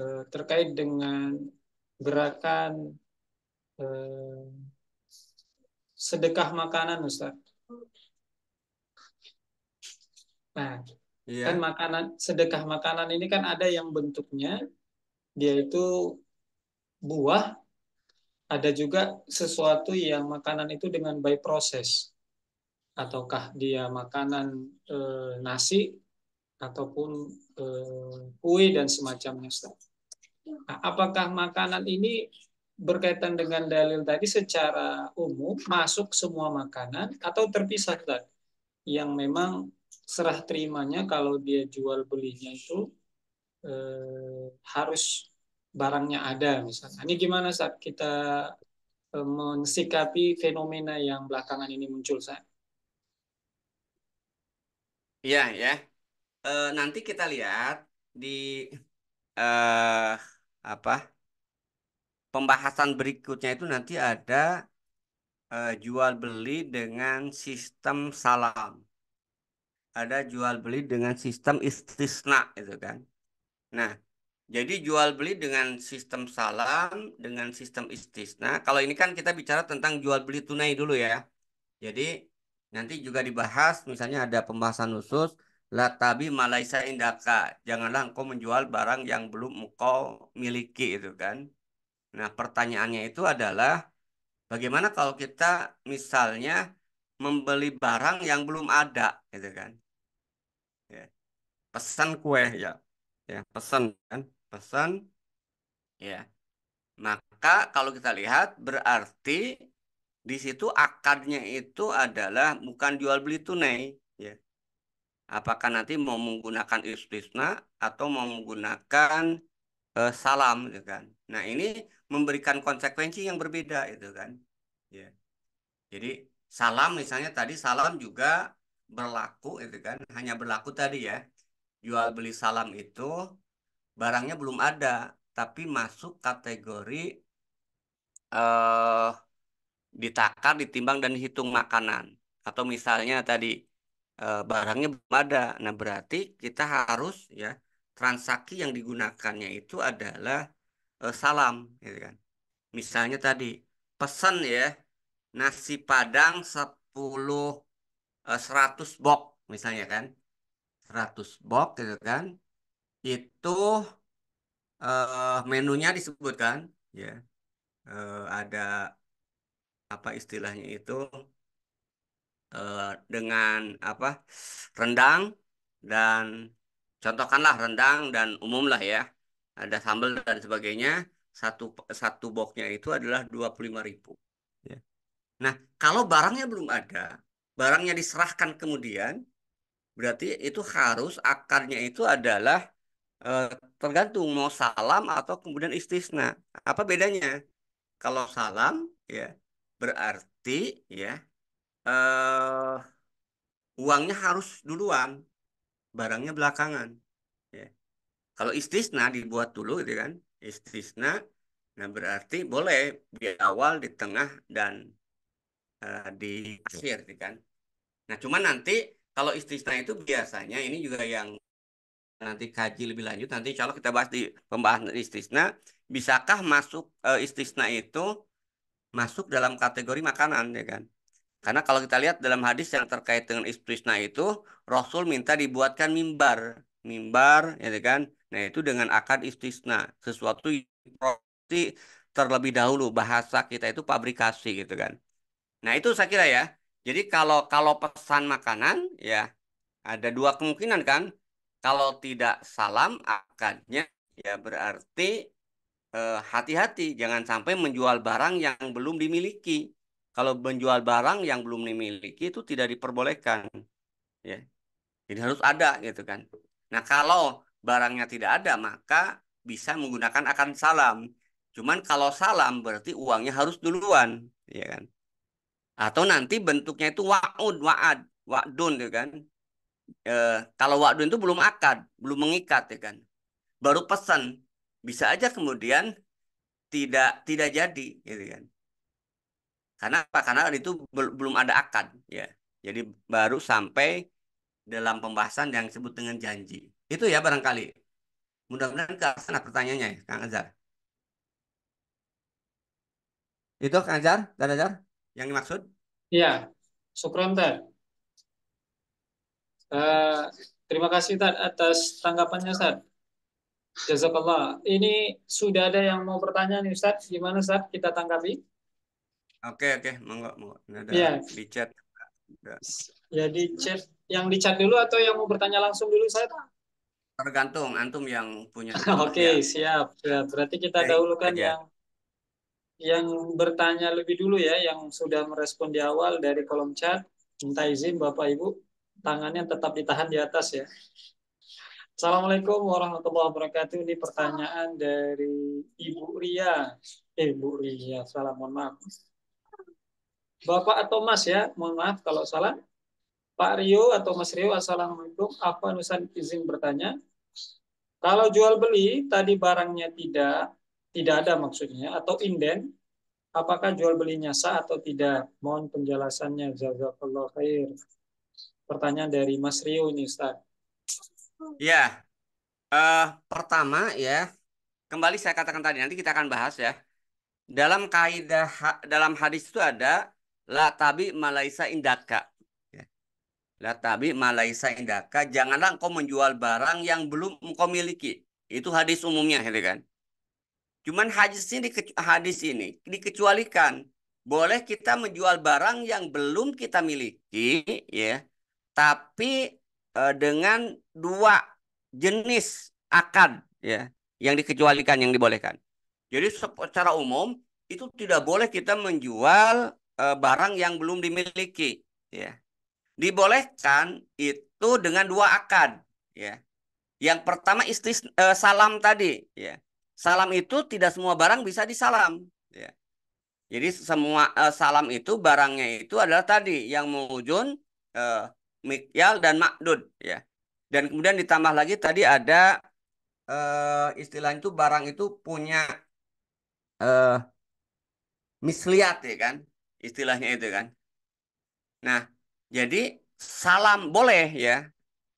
uh, terkait dengan gerakan sedekah makanan Ustaz. Nah, iya. kan makanan sedekah makanan ini kan ada yang bentuknya dia itu buah, ada juga sesuatu yang makanan itu dengan by process, Ataukah dia makanan e, nasi ataupun e, kue dan semacamnya. Nah, apakah makanan ini berkaitan dengan dalil tadi secara umum masuk semua makanan atau terpisah tadi? yang memang serah terimanya kalau dia jual belinya itu eh, harus barangnya ada misalnya. Ini gimana saat kita eh, mensikapi fenomena yang belakangan ini muncul saat? Iya ya. E, nanti kita lihat di eh, apa pembahasan berikutnya itu nanti ada eh, jual beli dengan sistem salam ada jual beli dengan sistem istisna itu kan. Nah, jadi jual beli dengan sistem salam, dengan sistem istisna. Kalau ini kan kita bicara tentang jual beli tunai dulu ya. Jadi nanti juga dibahas misalnya ada pembahasan khusus La tabi Malaysia indaka. Janganlah engkau menjual barang yang belum engkau miliki itu kan. Nah, pertanyaannya itu adalah bagaimana kalau kita misalnya membeli barang yang belum ada gitu kan ya. pesan kue ya ya pesan kan pesan ya maka kalau kita lihat berarti di situ akadnya itu adalah bukan jual beli tunai ya apakah nanti mau menggunakan istisna atau mau menggunakan eh, salam gitu kan nah ini memberikan konsekuensi yang berbeda itu kan ya jadi salam misalnya tadi salam juga berlaku itu kan hanya berlaku tadi ya jual beli salam itu barangnya belum ada tapi masuk kategori eh, ditakar ditimbang dan dihitung makanan atau misalnya tadi uh, barangnya belum ada nah berarti kita harus ya transaksi yang digunakannya itu adalah uh, salam gitu kan misalnya tadi pesan ya nasi padang 10 100 box misalnya kan. 100 box gitu kan. Itu uh, menunya disebutkan ya. Uh, ada apa istilahnya itu uh, dengan apa rendang dan contohkanlah rendang dan umum lah ya ada sambal dan sebagainya satu satu boxnya itu adalah ribu Nah, kalau barangnya belum ada, barangnya diserahkan kemudian, berarti itu harus akarnya itu adalah e, tergantung mau salam atau kemudian istisna. Apa bedanya? Kalau salam ya berarti ya e, uangnya harus duluan, barangnya belakangan. Ya. Kalau istisna dibuat dulu gitu kan, istisna, nah berarti boleh di awal, di tengah dan uh, di iya. akhir gitu kan. Nah, cuman nanti kalau istisna itu biasanya ini juga yang nanti kaji lebih lanjut nanti insya Allah kita bahas di pembahasan istisna bisakah masuk e, eh, istisna itu masuk dalam kategori makanan ya kan karena kalau kita lihat dalam hadis yang terkait dengan istisna itu Rasul minta dibuatkan mimbar mimbar ya kan nah itu dengan akad istisna sesuatu yang terlebih dahulu bahasa kita itu pabrikasi gitu kan Nah, itu saya kira ya. Jadi kalau kalau pesan makanan ya ada dua kemungkinan kan. Kalau tidak salam akadnya ya berarti eh, hati-hati eh, jangan sampai menjual barang yang belum dimiliki. Kalau menjual barang yang belum dimiliki itu tidak diperbolehkan. Ya. Jadi harus ada gitu kan. Nah, kalau barangnya tidak ada maka bisa menggunakan akan salam. Cuman kalau salam berarti uangnya harus duluan, ya kan? Atau nanti bentuknya itu wa'ud, wa'ad, wa'dun ya kan. E, kalau wa'dun itu belum akad, belum mengikat ya kan. Baru pesan. Bisa aja kemudian tidak tidak jadi gitu kan. Karena apa? Karena itu belum ada akad ya. Jadi baru sampai dalam pembahasan yang disebut dengan janji. Itu ya barangkali. Mudah-mudahan ke sana pertanyaannya, Kang Azhar. Itu Kang Azhar, Dan Azhar? Yang dimaksud? Iya, Sukron Tad. Uh, terima kasih Tad atas tanggapannya Tad. Jazakallah. Ini sudah ada yang mau bertanya nih Ustaz. Gimana Ustaz? Kita tanggapi. Oke, oke. Monggo, monggo. Ada ya. di chat. Udah. Ya, di chat. Yang di chat dulu atau yang mau bertanya langsung dulu saya? Tergantung. Antum yang punya. oke, okay, ya. siap. Ya, berarti kita dahulukan yang yang bertanya lebih dulu ya, yang sudah merespon di awal dari kolom chat, minta izin Bapak Ibu, tangannya tetap ditahan di atas ya. Assalamualaikum warahmatullahi wabarakatuh. Ini pertanyaan dari Ibu Ria. Eh, Ibu Ria, salam, mohon maaf. Bapak atau Mas ya, mohon maaf kalau salah. Pak Rio atau Mas Rio, Assalamualaikum. Apa Nusan izin bertanya? Kalau jual beli, tadi barangnya tidak, tidak ada maksudnya atau inden apakah jual belinya sah atau tidak mohon penjelasannya jazakallah khair pertanyaan dari Mas Rio nista Ustaz ya uh, pertama ya kembali saya katakan tadi nanti kita akan bahas ya dalam kaidah dalam hadis itu ada la tabi malaisa indaka ya. La tabi malaisa indaka, janganlah engkau menjual barang yang belum engkau miliki. Itu hadis umumnya, ya kan? Cuman hadis ini hadis ini dikecualikan. Boleh kita menjual barang yang belum kita miliki, ya, tapi e, dengan dua jenis akad, ya, yang dikecualikan, yang dibolehkan. Jadi secara umum itu tidak boleh kita menjual e, barang yang belum dimiliki, ya. Dibolehkan itu dengan dua akad, ya. Yang pertama istis e, salam tadi, ya salam itu tidak semua barang bisa disalam. Ya. Jadi semua uh, salam itu barangnya itu adalah tadi yang mujun, uh, eh, mikyal dan makdud ya. Dan kemudian ditambah lagi tadi ada uh, istilah itu barang itu punya uh, misliat ya kan istilahnya itu kan. Nah jadi salam boleh ya,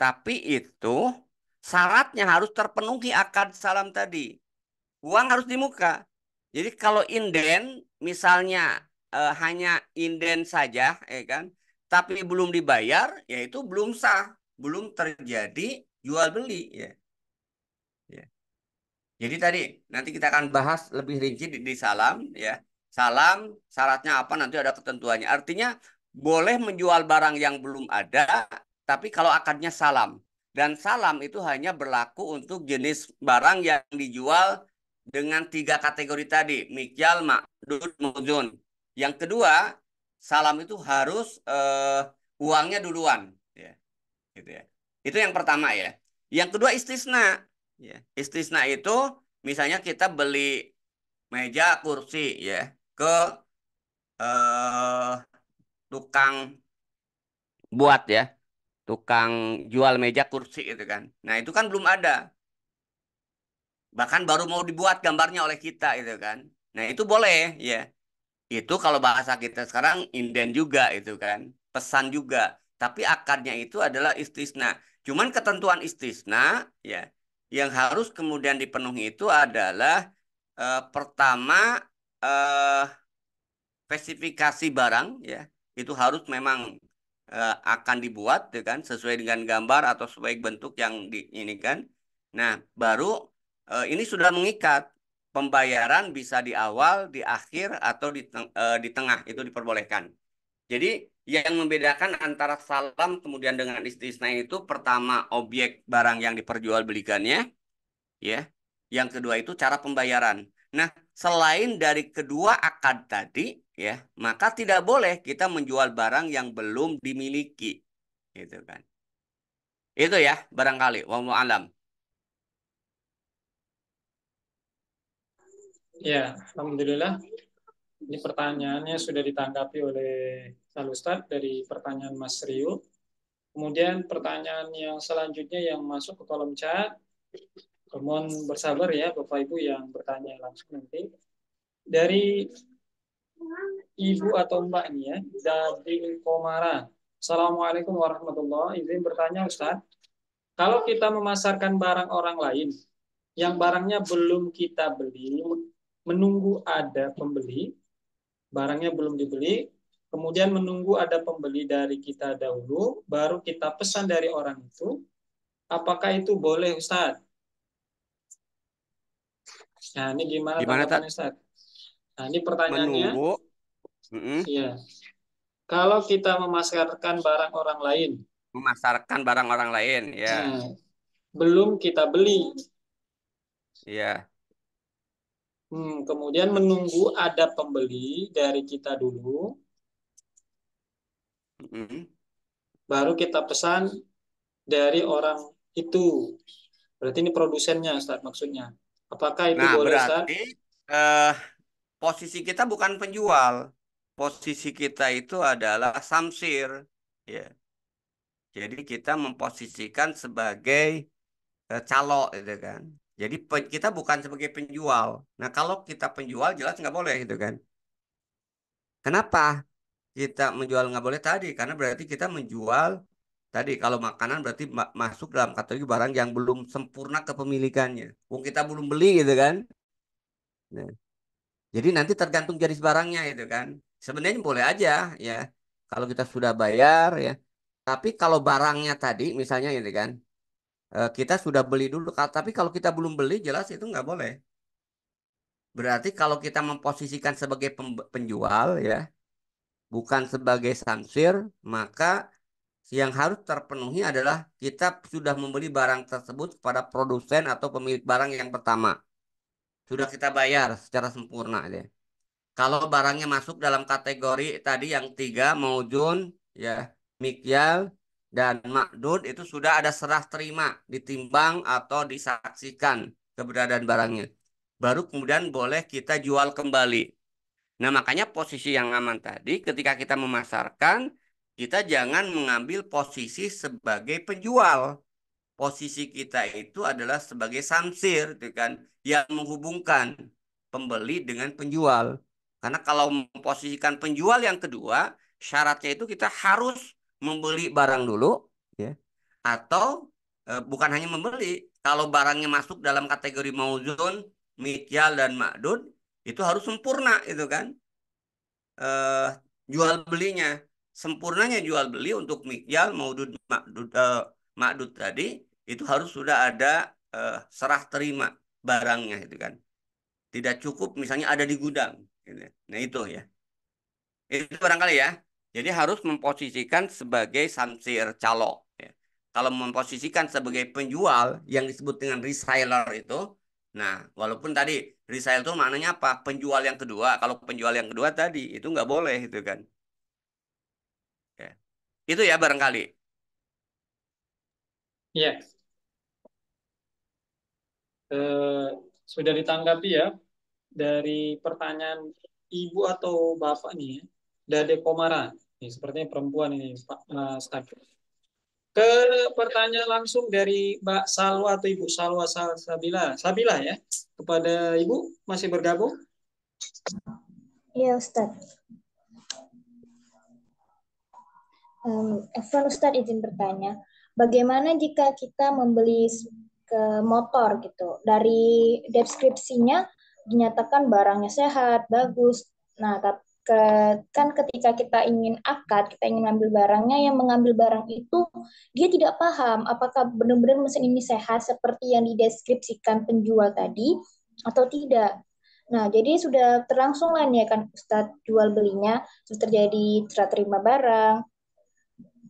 tapi itu syaratnya harus terpenuhi akad salam tadi uang harus di muka. Jadi kalau inden misalnya eh, hanya inden saja, ya kan, tapi belum dibayar, yaitu belum sah, belum terjadi jual beli, ya. ya. Jadi tadi nanti kita akan bahas lebih rinci di, di salam, ya. Salam syaratnya apa nanti ada ketentuannya. Artinya boleh menjual barang yang belum ada, tapi kalau akadnya salam dan salam itu hanya berlaku untuk jenis barang yang dijual dengan tiga kategori tadi, mikyal, makdud, muzun. Yang kedua, salam itu harus uh, uangnya duluan, ya. Gitu ya. Itu yang pertama ya. Yang kedua istisna. Ya. Istisna itu misalnya kita beli meja, kursi ya ke uh, tukang buat ya tukang jual meja kursi itu kan. Nah, itu kan belum ada bahkan baru mau dibuat gambarnya oleh kita gitu kan nah itu boleh ya itu kalau bahasa kita sekarang inden juga itu kan pesan juga tapi akarnya itu adalah istisna cuman ketentuan istisna ya yang harus kemudian dipenuhi itu adalah eh, pertama eh, spesifikasi barang ya itu harus memang eh, akan dibuat ya kan sesuai dengan gambar atau sesuai bentuk yang di, ini kan nah baru Eh, ini sudah mengikat pembayaran bisa di awal, di akhir atau di teng eh, di tengah itu diperbolehkan. Jadi yang membedakan antara salam kemudian dengan istisna itu pertama objek barang yang diperjualbelikannya, ya. Yang kedua itu cara pembayaran. Nah, selain dari kedua akad tadi, ya, maka tidak boleh kita menjual barang yang belum dimiliki, gitu kan? Itu ya barangkali, wallahu Ya, Alhamdulillah. Ini pertanyaannya sudah ditanggapi oleh Ustadz dari pertanyaan Mas Rio. Kemudian pertanyaan yang selanjutnya yang masuk ke kolom chat. Mohon bersabar ya Bapak Ibu yang bertanya langsung nanti. Dari Ibu atau Mbak ini ya, dari Komara. Assalamualaikum warahmatullahi wabarakatuh. Izin bertanya Ustaz, kalau kita memasarkan barang orang lain, yang barangnya belum kita beli, menunggu ada pembeli, barangnya belum dibeli, kemudian menunggu ada pembeli dari kita dahulu, baru kita pesan dari orang itu, apakah itu boleh Ustaz? Nah ini gimana, gimana tanggapan Ustaz? Nah ini pertanyaannya. Menunggu. Mm -hmm. Iya. Kalau kita memasarkan barang orang lain. Memasarkan barang orang lain, ya. Yeah. Nah, belum kita beli. Iya. Hmm, kemudian menunggu ada pembeli dari kita dulu. hmm Baru kita pesan dari orang itu. Berarti ini produsennya, Ustaz, maksudnya. Apakah itu nah, boleh, berarti, Uh, posisi kita bukan penjual. Posisi kita itu adalah samsir. Ya. Jadi kita memposisikan sebagai uh, eh, calo, gitu kan. Jadi kita bukan sebagai penjual. Nah kalau kita penjual jelas nggak boleh gitu kan. Kenapa kita menjual nggak boleh tadi? Karena berarti kita menjual tadi kalau makanan berarti masuk dalam kategori barang yang belum sempurna kepemilikannya. Wong kita belum beli gitu kan. Nah, jadi nanti tergantung jenis barangnya gitu kan. Sebenarnya boleh aja ya kalau kita sudah bayar ya. Tapi kalau barangnya tadi misalnya gitu kan, Eh, kita sudah beli dulu tapi kalau kita belum beli jelas itu nggak boleh berarti kalau kita memposisikan sebagai penjual ya bukan sebagai samsir maka yang harus terpenuhi adalah kita sudah membeli barang tersebut kepada produsen atau pemilik barang yang pertama sudah kita bayar secara sempurna ya kalau barangnya masuk dalam kategori tadi yang tiga maujun ya mikyal dan makdud itu sudah ada serah terima ditimbang atau disaksikan keberadaan barangnya baru kemudian boleh kita jual kembali nah makanya posisi yang aman tadi ketika kita memasarkan kita jangan mengambil posisi sebagai penjual posisi kita itu adalah sebagai samsir gitu kan yang menghubungkan pembeli dengan penjual karena kalau memposisikan penjual yang kedua syaratnya itu kita harus membeli barang dulu ya atau e, bukan hanya membeli kalau barangnya masuk dalam kategori mauzun mikyal dan makdun, itu harus sempurna itu kan e, jual belinya sempurnanya jual beli untuk mikyal maudud makdud e, makdud tadi itu harus sudah ada e, serah terima barangnya itu kan tidak cukup misalnya ada di gudang gitu. nah itu ya itu barangkali ya jadi harus memposisikan sebagai samsir calo. Ya. Kalau memposisikan sebagai penjual yang disebut dengan reseller itu, nah walaupun tadi reseller itu maknanya apa? Penjual yang kedua. Kalau penjual yang kedua tadi itu nggak boleh itu kan. Ya. Itu ya barangkali. Yes. Ya. Uh, sudah ditanggapi ya dari pertanyaan ibu atau bapak nih. Ya. Dade Komara. Ini sepertinya perempuan ini Pak uh, eh, Staf. Ke pertanyaan langsung dari Mbak Salwa atau Ibu Salwa Sabila. Sabila ya, kepada Ibu masih bergabung? Iya Ustadz. Um, Efron izin bertanya, bagaimana jika kita membeli ke motor gitu? Dari deskripsinya dinyatakan barangnya sehat, bagus. Nah, tapi ke, kan ketika kita ingin akad, kita ingin ambil barangnya, yang mengambil barang itu dia tidak paham apakah benar-benar mesin ini sehat seperti yang dideskripsikan penjual tadi atau tidak. Nah, jadi sudah terlangsungan ya kan ustad jual belinya, sudah terjadi terima barang,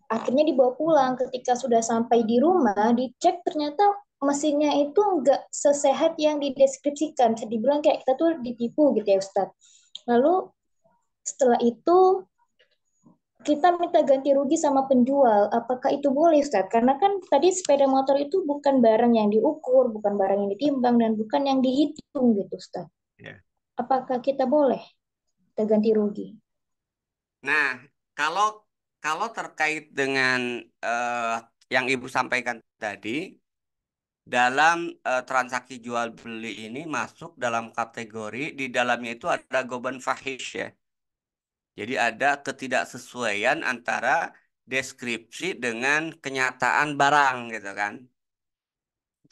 akhirnya dibawa pulang ketika sudah sampai di rumah dicek ternyata mesinnya itu nggak sesehat yang dideskripsikan bisa dibilang kayak kita tuh ditipu gitu ya Ustadz lalu setelah itu kita minta ganti rugi sama penjual, apakah itu boleh Ustaz? Karena kan tadi sepeda motor itu bukan barang yang diukur, bukan barang yang ditimbang, dan bukan yang dihitung gitu Ustaz. Yeah. Apakah kita boleh kita ganti rugi? Nah, kalau kalau terkait dengan uh, yang Ibu sampaikan tadi, dalam uh, transaksi jual beli ini masuk dalam kategori di dalamnya itu ada goban fahish ya jadi ada ketidaksesuaian antara deskripsi dengan kenyataan barang gitu kan.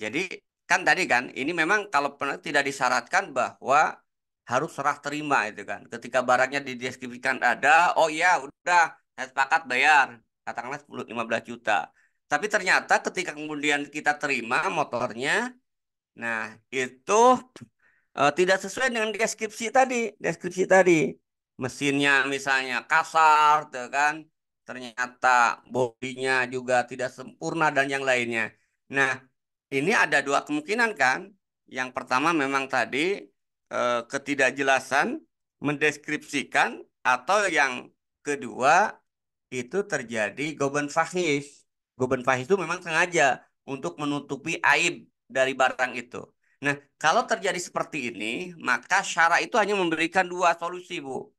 Jadi kan tadi kan ini memang kalau pernah tidak disyaratkan bahwa harus serah terima itu kan. Ketika barangnya dideskripsikan ada, oh iya udah saya sepakat bayar. Katakanlah 10 15 juta. Tapi ternyata ketika kemudian kita terima motornya, nah itu e, tidak sesuai dengan deskripsi tadi, deskripsi tadi mesinnya misalnya kasar tuh kan ternyata bodinya juga tidak sempurna dan yang lainnya nah ini ada dua kemungkinan kan yang pertama memang tadi e, ketidakjelasan mendeskripsikan atau yang kedua itu terjadi goben fahis goben fahis itu memang sengaja untuk menutupi aib dari barang itu nah kalau terjadi seperti ini maka syara itu hanya memberikan dua solusi bu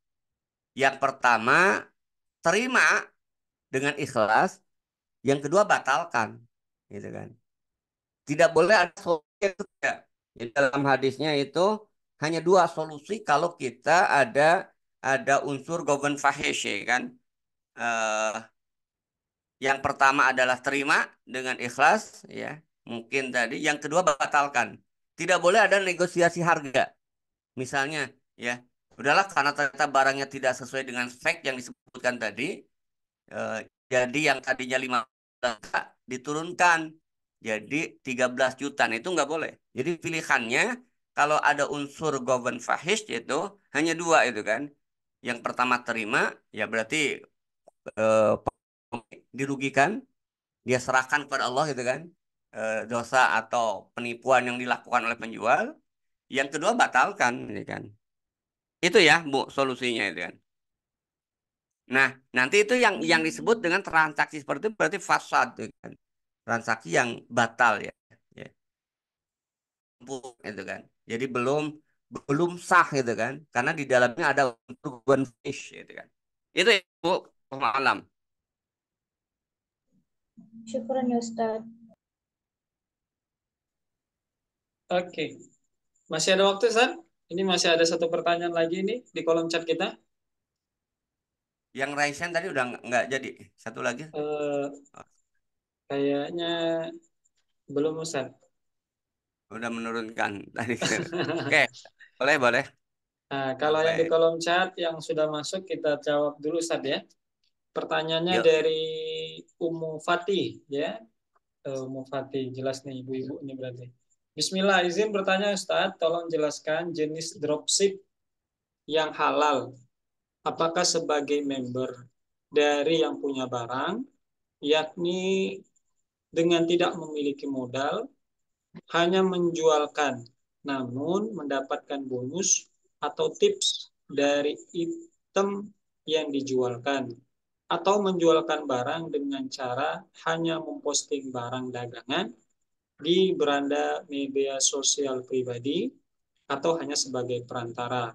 yang pertama, terima dengan ikhlas. Yang kedua, batalkan. Gitu kan. Tidak boleh ada solusi yang ketiga. Ya, dalam hadisnya itu hanya dua solusi kalau kita ada ada unsur govern fahish ya kan. Uh, yang pertama adalah terima dengan ikhlas ya mungkin tadi yang kedua batalkan tidak boleh ada negosiasi harga misalnya ya udahlah karena ternyata barangnya tidak sesuai dengan spek yang disebutkan tadi eh, jadi yang tadinya 5 juta diturunkan jadi 13 juta nah, itu nggak boleh jadi pilihannya kalau ada unsur govern fahish itu hanya dua itu kan yang pertama terima ya berarti eh, dirugikan dia serahkan kepada Allah gitu kan eh, dosa atau penipuan yang dilakukan oleh penjual yang kedua batalkan ini gitu kan itu ya, Bu, solusinya itu kan. Nah, nanti itu yang yang disebut hmm. dengan transaksi seperti itu berarti fasad itu ya kan. Transaksi yang batal ya. ya. itu kan. Jadi belum belum sah itu kan. Karena di dalamnya ada tujuan fish gitu kan. Itu ya, Bu, malam Syukuran ya, Ustaz. Oke. Okay. Masih ada waktu, Ustaz? Ini masih ada satu pertanyaan lagi nih di kolom chat kita. Yang Raisen tadi udah nggak jadi. Satu lagi. Uh, kayaknya belum Ustaz. Udah menurunkan tadi. Oke, boleh boleh. Nah, kalau boleh. yang di kolom chat yang sudah masuk kita jawab dulu Ustaz ya. Pertanyaannya Yo. dari Umu Fatih ya. Eh, Umu Fatih jelas nih ibu-ibu ini berarti. Bismillah, izin bertanya Ustaz, tolong jelaskan jenis dropship yang halal. Apakah sebagai member dari yang punya barang, yakni dengan tidak memiliki modal, hanya menjualkan, namun mendapatkan bonus atau tips dari item yang dijualkan, atau menjualkan barang dengan cara hanya memposting barang dagangan di beranda media sosial pribadi atau hanya sebagai perantara?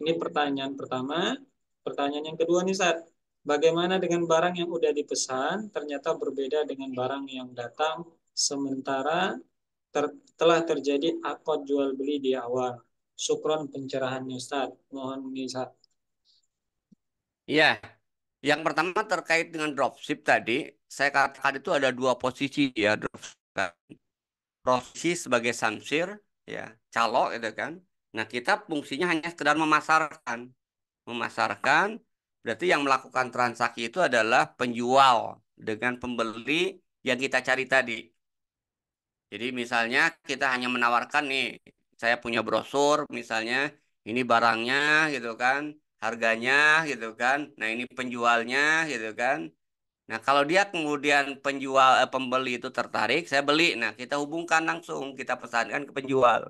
Ini pertanyaan pertama. Pertanyaan yang kedua nih, Sat. Bagaimana dengan barang yang udah dipesan ternyata berbeda dengan barang yang datang sementara ter telah terjadi akot jual beli di awal? Sukron pencerahan nih Ustaz. Mohon nih, saat. Iya. Yang pertama terkait dengan dropship tadi, saya katakan itu ada dua posisi ya dropship profesi sebagai samsir ya calok itu kan nah kita fungsinya hanya sekedar memasarkan memasarkan berarti yang melakukan transaksi itu adalah penjual dengan pembeli yang kita cari tadi jadi misalnya kita hanya menawarkan nih saya punya brosur misalnya ini barangnya gitu kan harganya gitu kan nah ini penjualnya gitu kan Nah, kalau dia kemudian penjual eh, pembeli itu tertarik, saya beli. Nah, kita hubungkan langsung, kita pesankan ke penjual.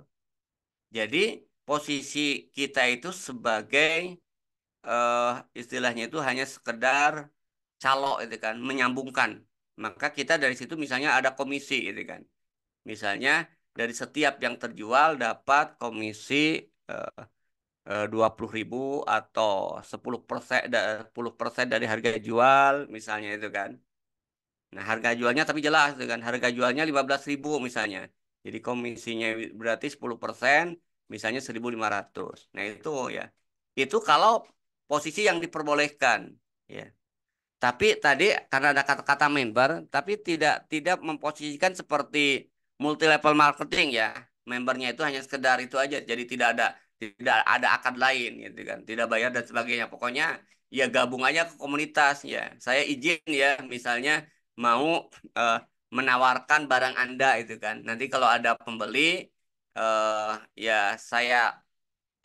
Jadi, posisi kita itu sebagai eh, istilahnya itu hanya sekedar calo itu kan, menyambungkan. Maka kita dari situ misalnya ada komisi itu kan. Misalnya dari setiap yang terjual dapat komisi eh, Eh, dua puluh ribu atau sepuluh persen sepuluh persen dari harga jual misalnya itu kan nah harga jualnya tapi jelas dengan harga jualnya lima belas ribu misalnya jadi komisinya berarti sepuluh persen misalnya seribu lima ratus nah itu ya itu kalau posisi yang diperbolehkan ya tapi tadi karena ada kata-kata member tapi tidak tidak memposisikan seperti multi level marketing ya membernya itu hanya sekedar itu aja jadi tidak ada tidak ada akad lain gitu kan tidak bayar dan sebagainya pokoknya ya gabung aja ke komunitas ya saya izin ya misalnya mau uh, menawarkan barang anda itu kan nanti kalau ada pembeli uh, ya saya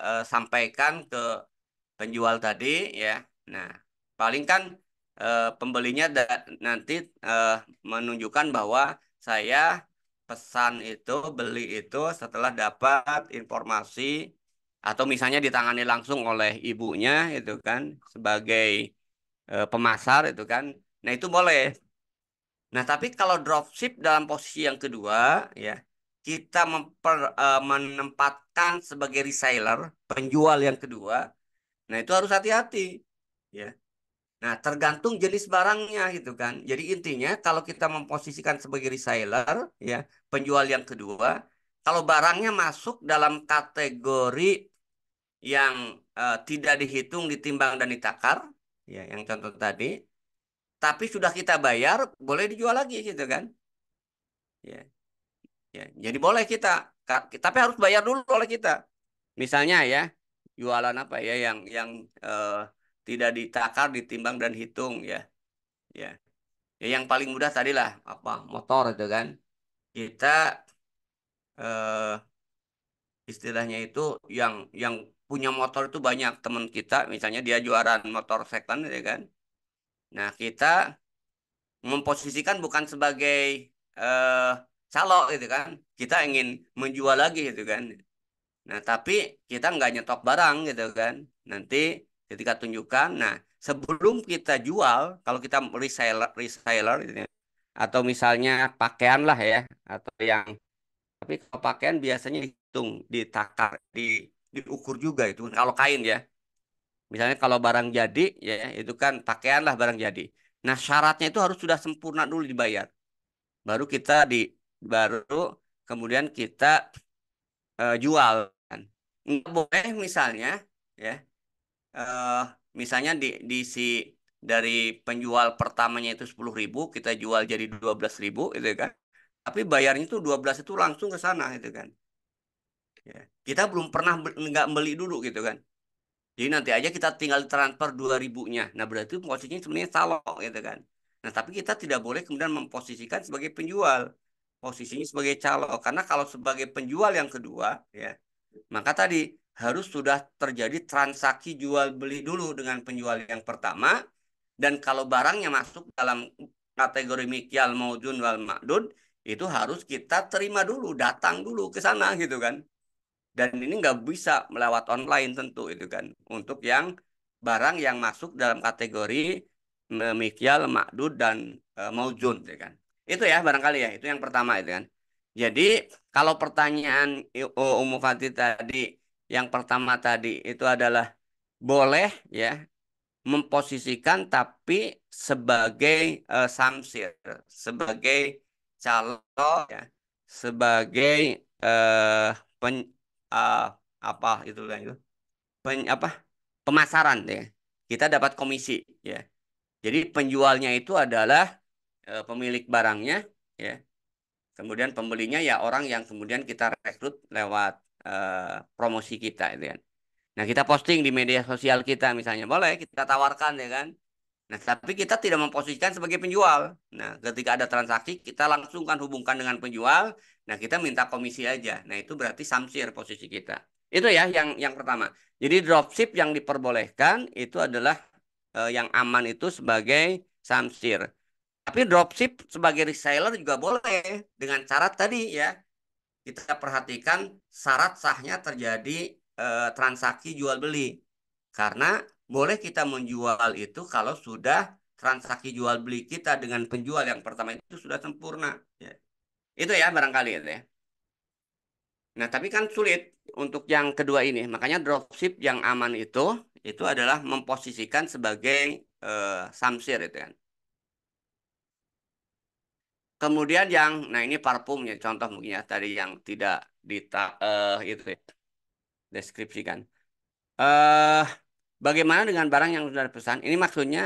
uh, sampaikan ke penjual tadi ya nah paling kan uh, pembelinya nanti uh, menunjukkan bahwa saya pesan itu beli itu setelah dapat informasi atau misalnya ditangani langsung oleh ibunya itu kan sebagai e, pemasar itu kan nah itu boleh nah tapi kalau dropship dalam posisi yang kedua ya kita memper, e, menempatkan sebagai reseller penjual yang kedua nah itu harus hati-hati ya nah tergantung jenis barangnya gitu kan jadi intinya kalau kita memposisikan sebagai reseller ya penjual yang kedua kalau barangnya masuk dalam kategori yang uh, tidak dihitung, ditimbang dan ditakar, ya yang contoh tadi, tapi sudah kita bayar, boleh dijual lagi gitu kan? Ya, ya. Jadi boleh kita, tapi harus bayar dulu oleh kita. Misalnya ya, jualan apa ya yang yang uh, tidak ditakar, ditimbang dan hitung ya, ya. Ya yang paling mudah tadi lah, apa motor itu kan? Kita uh, istilahnya itu yang yang punya motor itu banyak teman kita misalnya dia juaraan motor second ya kan nah kita memposisikan bukan sebagai uh, calo gitu kan kita ingin menjual lagi gitu kan nah tapi kita nggak nyetok barang gitu kan nanti ketika tunjukkan nah sebelum kita jual kalau kita reseller reseller gitu ya, atau misalnya pakaian lah ya atau yang tapi kalau pakaian biasanya hitung ditakar di diukur juga itu kalau kain ya. Misalnya kalau barang jadi ya itu kan pakaian lah barang jadi. Nah syaratnya itu harus sudah sempurna dulu dibayar. Baru kita di baru kemudian kita uh, jual. Kan. Nggak boleh misalnya ya uh, misalnya di di si dari penjual pertamanya itu sepuluh ribu kita jual jadi dua belas ribu itu kan tapi bayarnya itu dua belas itu langsung ke sana itu kan Ya. Kita belum pernah nggak beli dulu gitu kan. Jadi nanti aja kita tinggal transfer 2000-nya. Nah, berarti posisinya sebenarnya salo gitu kan. Nah, tapi kita tidak boleh kemudian memposisikan sebagai penjual. Posisinya sebagai calo. Karena kalau sebagai penjual yang kedua, ya maka tadi harus sudah terjadi transaksi jual beli dulu dengan penjual yang pertama. Dan kalau barangnya masuk dalam kategori mikyal maujun wal makdun itu harus kita terima dulu, datang dulu ke sana gitu kan dan ini nggak bisa melewat online tentu itu kan untuk yang barang yang masuk dalam kategori mikyal makdud dan e, eh, maujun itu ya kan itu ya barangkali ya itu yang pertama itu kan jadi kalau pertanyaan umum Fati tadi yang pertama tadi itu adalah boleh ya memposisikan tapi sebagai e, samsir, sebagai calon ya, sebagai e, pen, uh, apa itu itu Pen, apa pemasaran ya kita dapat komisi ya jadi penjualnya itu adalah e, pemilik barangnya ya kemudian pembelinya ya orang yang kemudian kita rekrut lewat e, promosi kita itu kan nah kita posting di media sosial kita misalnya boleh kita tawarkan ya kan nah tapi kita tidak memposisikan sebagai penjual nah ketika ada transaksi kita langsung kan hubungkan dengan penjual Nah, kita minta komisi aja. Nah, itu berarti samsir posisi kita. Itu ya yang yang pertama. Jadi dropship yang diperbolehkan itu adalah eh, yang aman itu sebagai samsir. Tapi dropship sebagai reseller juga boleh dengan syarat tadi ya. Kita perhatikan syarat sahnya terjadi eh, transaksi jual beli. Karena boleh kita menjual itu kalau sudah transaksi jual beli kita dengan penjual yang pertama itu sudah sempurna. Ya. Itu ya barangkali itu ya. Nah, tapi kan sulit untuk yang kedua ini. Makanya dropship yang aman itu itu adalah memposisikan sebagai eh, samsir itu kan. Kemudian yang nah ini parfumnya contoh mungkin ya tadi yang tidak dita uh, itu ya. deskripsikan. Uh, bagaimana dengan barang yang sudah dipesan? Ini maksudnya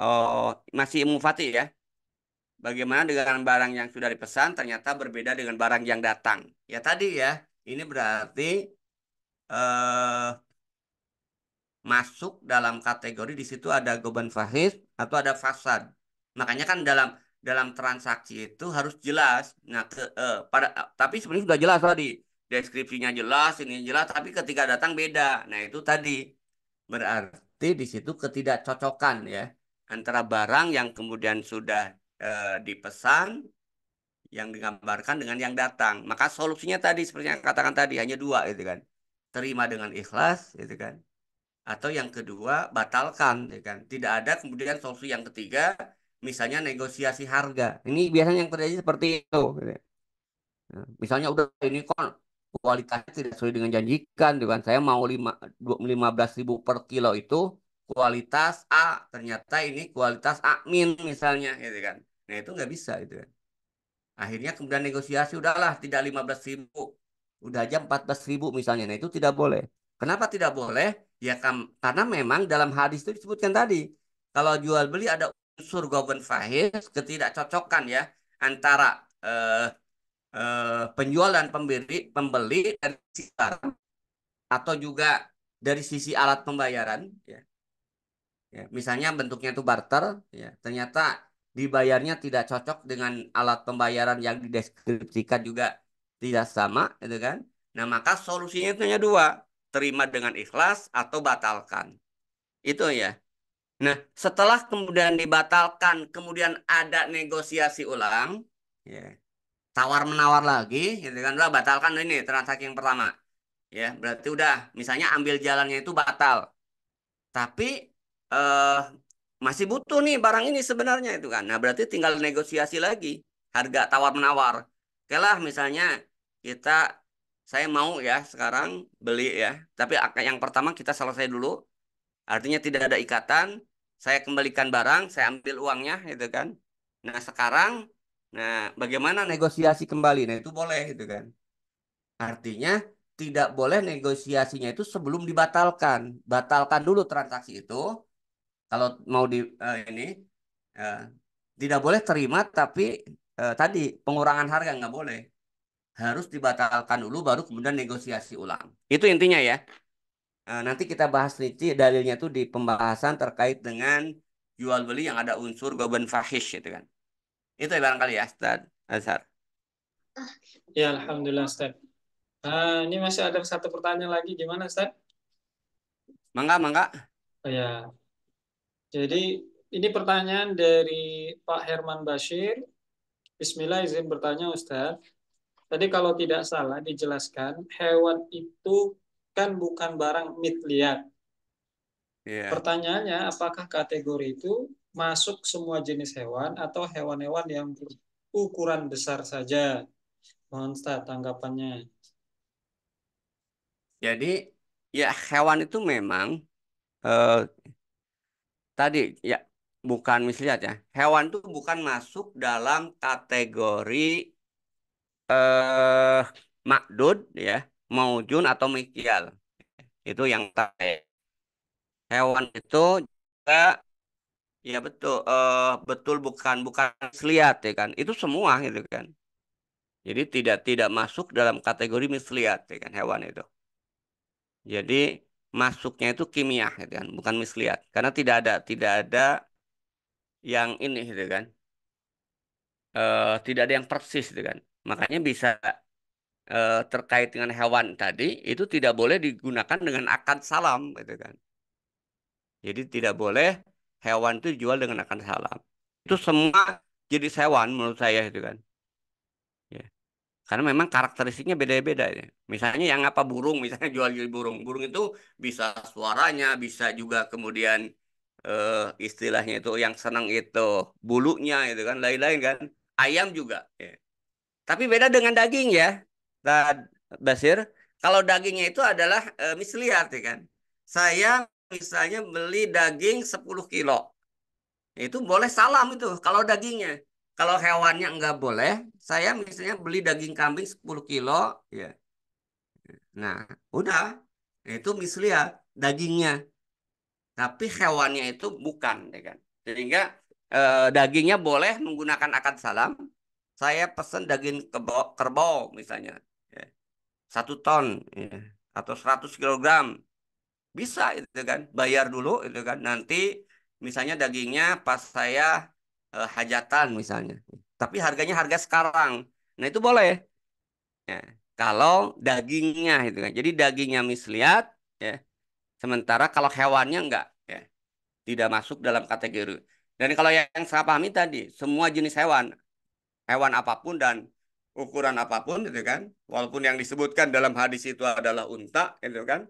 oh masih mufati ya. Bagaimana dengan barang yang sudah dipesan ternyata berbeda dengan barang yang datang. Ya tadi ya, ini berarti eh, masuk dalam kategori di situ ada goban fahis atau ada fasad. Makanya kan dalam dalam transaksi itu harus jelas. Nah, ke, eh, pada tapi sebenarnya sudah jelas tadi deskripsinya jelas, ini jelas, tapi ketika datang beda. Nah, itu tadi berarti di situ ketidakcocokan ya antara barang yang kemudian sudah eh, dipesan yang digambarkan dengan yang datang. Maka solusinya tadi seperti yang katakan tadi hanya dua gitu kan. Terima dengan ikhlas gitu kan. Atau yang kedua batalkan gitu kan. Tidak ada kemudian solusi yang ketiga misalnya negosiasi harga. Ini biasanya yang terjadi seperti itu. Gitu. misalnya udah ini kon kualitasnya tidak sesuai dengan janjikan gitu kan. Saya mau lima belas ribu per kilo itu kualitas A ternyata ini kualitas A min misalnya gitu kan nah itu nggak bisa gitu kan akhirnya kemudian negosiasi udahlah tidak lima belas ribu udah aja belas ribu misalnya nah itu tidak boleh kenapa tidak boleh ya karena memang dalam hadis itu disebutkan tadi kalau jual beli ada unsur goben fahis ketidakcocokan ya antara eh, eh, penjual dan pembeli pembeli dari sisi barang atau juga dari sisi alat pembayaran ya Ya, misalnya bentuknya itu barter, ya, ternyata dibayarnya tidak cocok dengan alat pembayaran yang dideskripsikan juga tidak sama, itu kan? Nah maka solusinya itu hanya dua, terima dengan ikhlas atau batalkan. Itu ya. Nah setelah kemudian dibatalkan, kemudian ada negosiasi ulang, ya, tawar menawar lagi, gitu kan? Udah batalkan ini transaksi yang pertama, ya berarti udah misalnya ambil jalannya itu batal, tapi uh, masih butuh nih barang ini sebenarnya itu kan. Nah berarti tinggal negosiasi lagi harga tawar menawar. Oke lah misalnya kita saya mau ya sekarang beli ya. Tapi yang pertama kita selesai dulu. Artinya tidak ada ikatan. Saya kembalikan barang, saya ambil uangnya gitu kan. Nah sekarang, nah bagaimana negosiasi kembali? Nah itu boleh gitu kan. Artinya tidak boleh negosiasinya itu sebelum dibatalkan. Batalkan dulu transaksi itu kalau mau di uh, ini uh, tidak boleh terima tapi uh, tadi pengurangan harga nggak boleh harus dibatalkan dulu baru kemudian negosiasi ulang itu intinya ya uh, nanti kita bahas rinci dalilnya tuh di pembahasan terkait dengan jual beli yang ada unsur goben fahish gitu kan itu ya barangkali ya Ustaz Azhar ya Alhamdulillah Ustaz uh, ini masih ada satu pertanyaan lagi gimana Ustaz Mangga, mangga. Oh, ya, jadi ini pertanyaan dari Pak Herman Bashir. Bismillah izin bertanya Ustaz. Tadi kalau tidak salah dijelaskan hewan itu kan bukan barang mitliat. Yeah. Pertanyaannya apakah kategori itu masuk semua jenis hewan atau hewan-hewan yang ukuran besar saja? Mohon Ustaz tanggapannya. Jadi ya hewan itu memang uh, tadi ya bukan mislihat ya. Hewan itu bukan masuk dalam kategori eh makdud ya, maujun atau mikial Itu yang tadi. Hewan itu juga ya betul eh, betul bukan bukan misliat ya kan. Itu semua gitu kan. Jadi tidak tidak masuk dalam kategori misliat ya kan hewan itu. Jadi masuknya itu kimia gitu kan bukan misliat karena tidak ada tidak ada yang ini gitu kan e, tidak ada yang persis gitu kan makanya bisa e, terkait dengan hewan tadi itu tidak boleh digunakan dengan akan salam gitu kan jadi tidak boleh hewan itu jual dengan akan salam itu semua jadi hewan menurut saya gitu kan karena memang karakteristiknya beda-beda ya. Misalnya yang apa burung, misalnya jual-jual burung. Burung itu bisa suaranya, bisa juga kemudian eh, istilahnya itu yang senang itu bulunya itu kan lain-lain kan. Ayam juga. Ya. Tapi beda dengan daging ya. Nah, Basir, kalau dagingnya itu adalah eh, mislihat ya kan. Saya misalnya beli daging 10 kilo. Itu boleh salam itu kalau dagingnya. Kalau hewannya nggak boleh, saya misalnya beli daging kambing 10 kilo, ya. Nah, udah itu misalnya dagingnya. Tapi hewannya itu bukan, ya kan? Sehingga e, dagingnya boleh menggunakan akad salam. Saya pesen daging kebo, kerbau misalnya, ya. satu ton ya. atau 100 kilogram, bisa itu kan? Bayar dulu itu kan? Nanti misalnya dagingnya pas saya uh, hajatan misalnya. Tapi harganya harga sekarang. Nah, itu boleh. Ya, kalau dagingnya itu kan. Jadi dagingnya misliat ya. Sementara kalau hewannya enggak ya. Tidak masuk dalam kategori. Dan kalau yang saya pahami tadi, semua jenis hewan, hewan apapun dan ukuran apapun gitu kan walaupun yang disebutkan dalam hadis itu adalah unta itu kan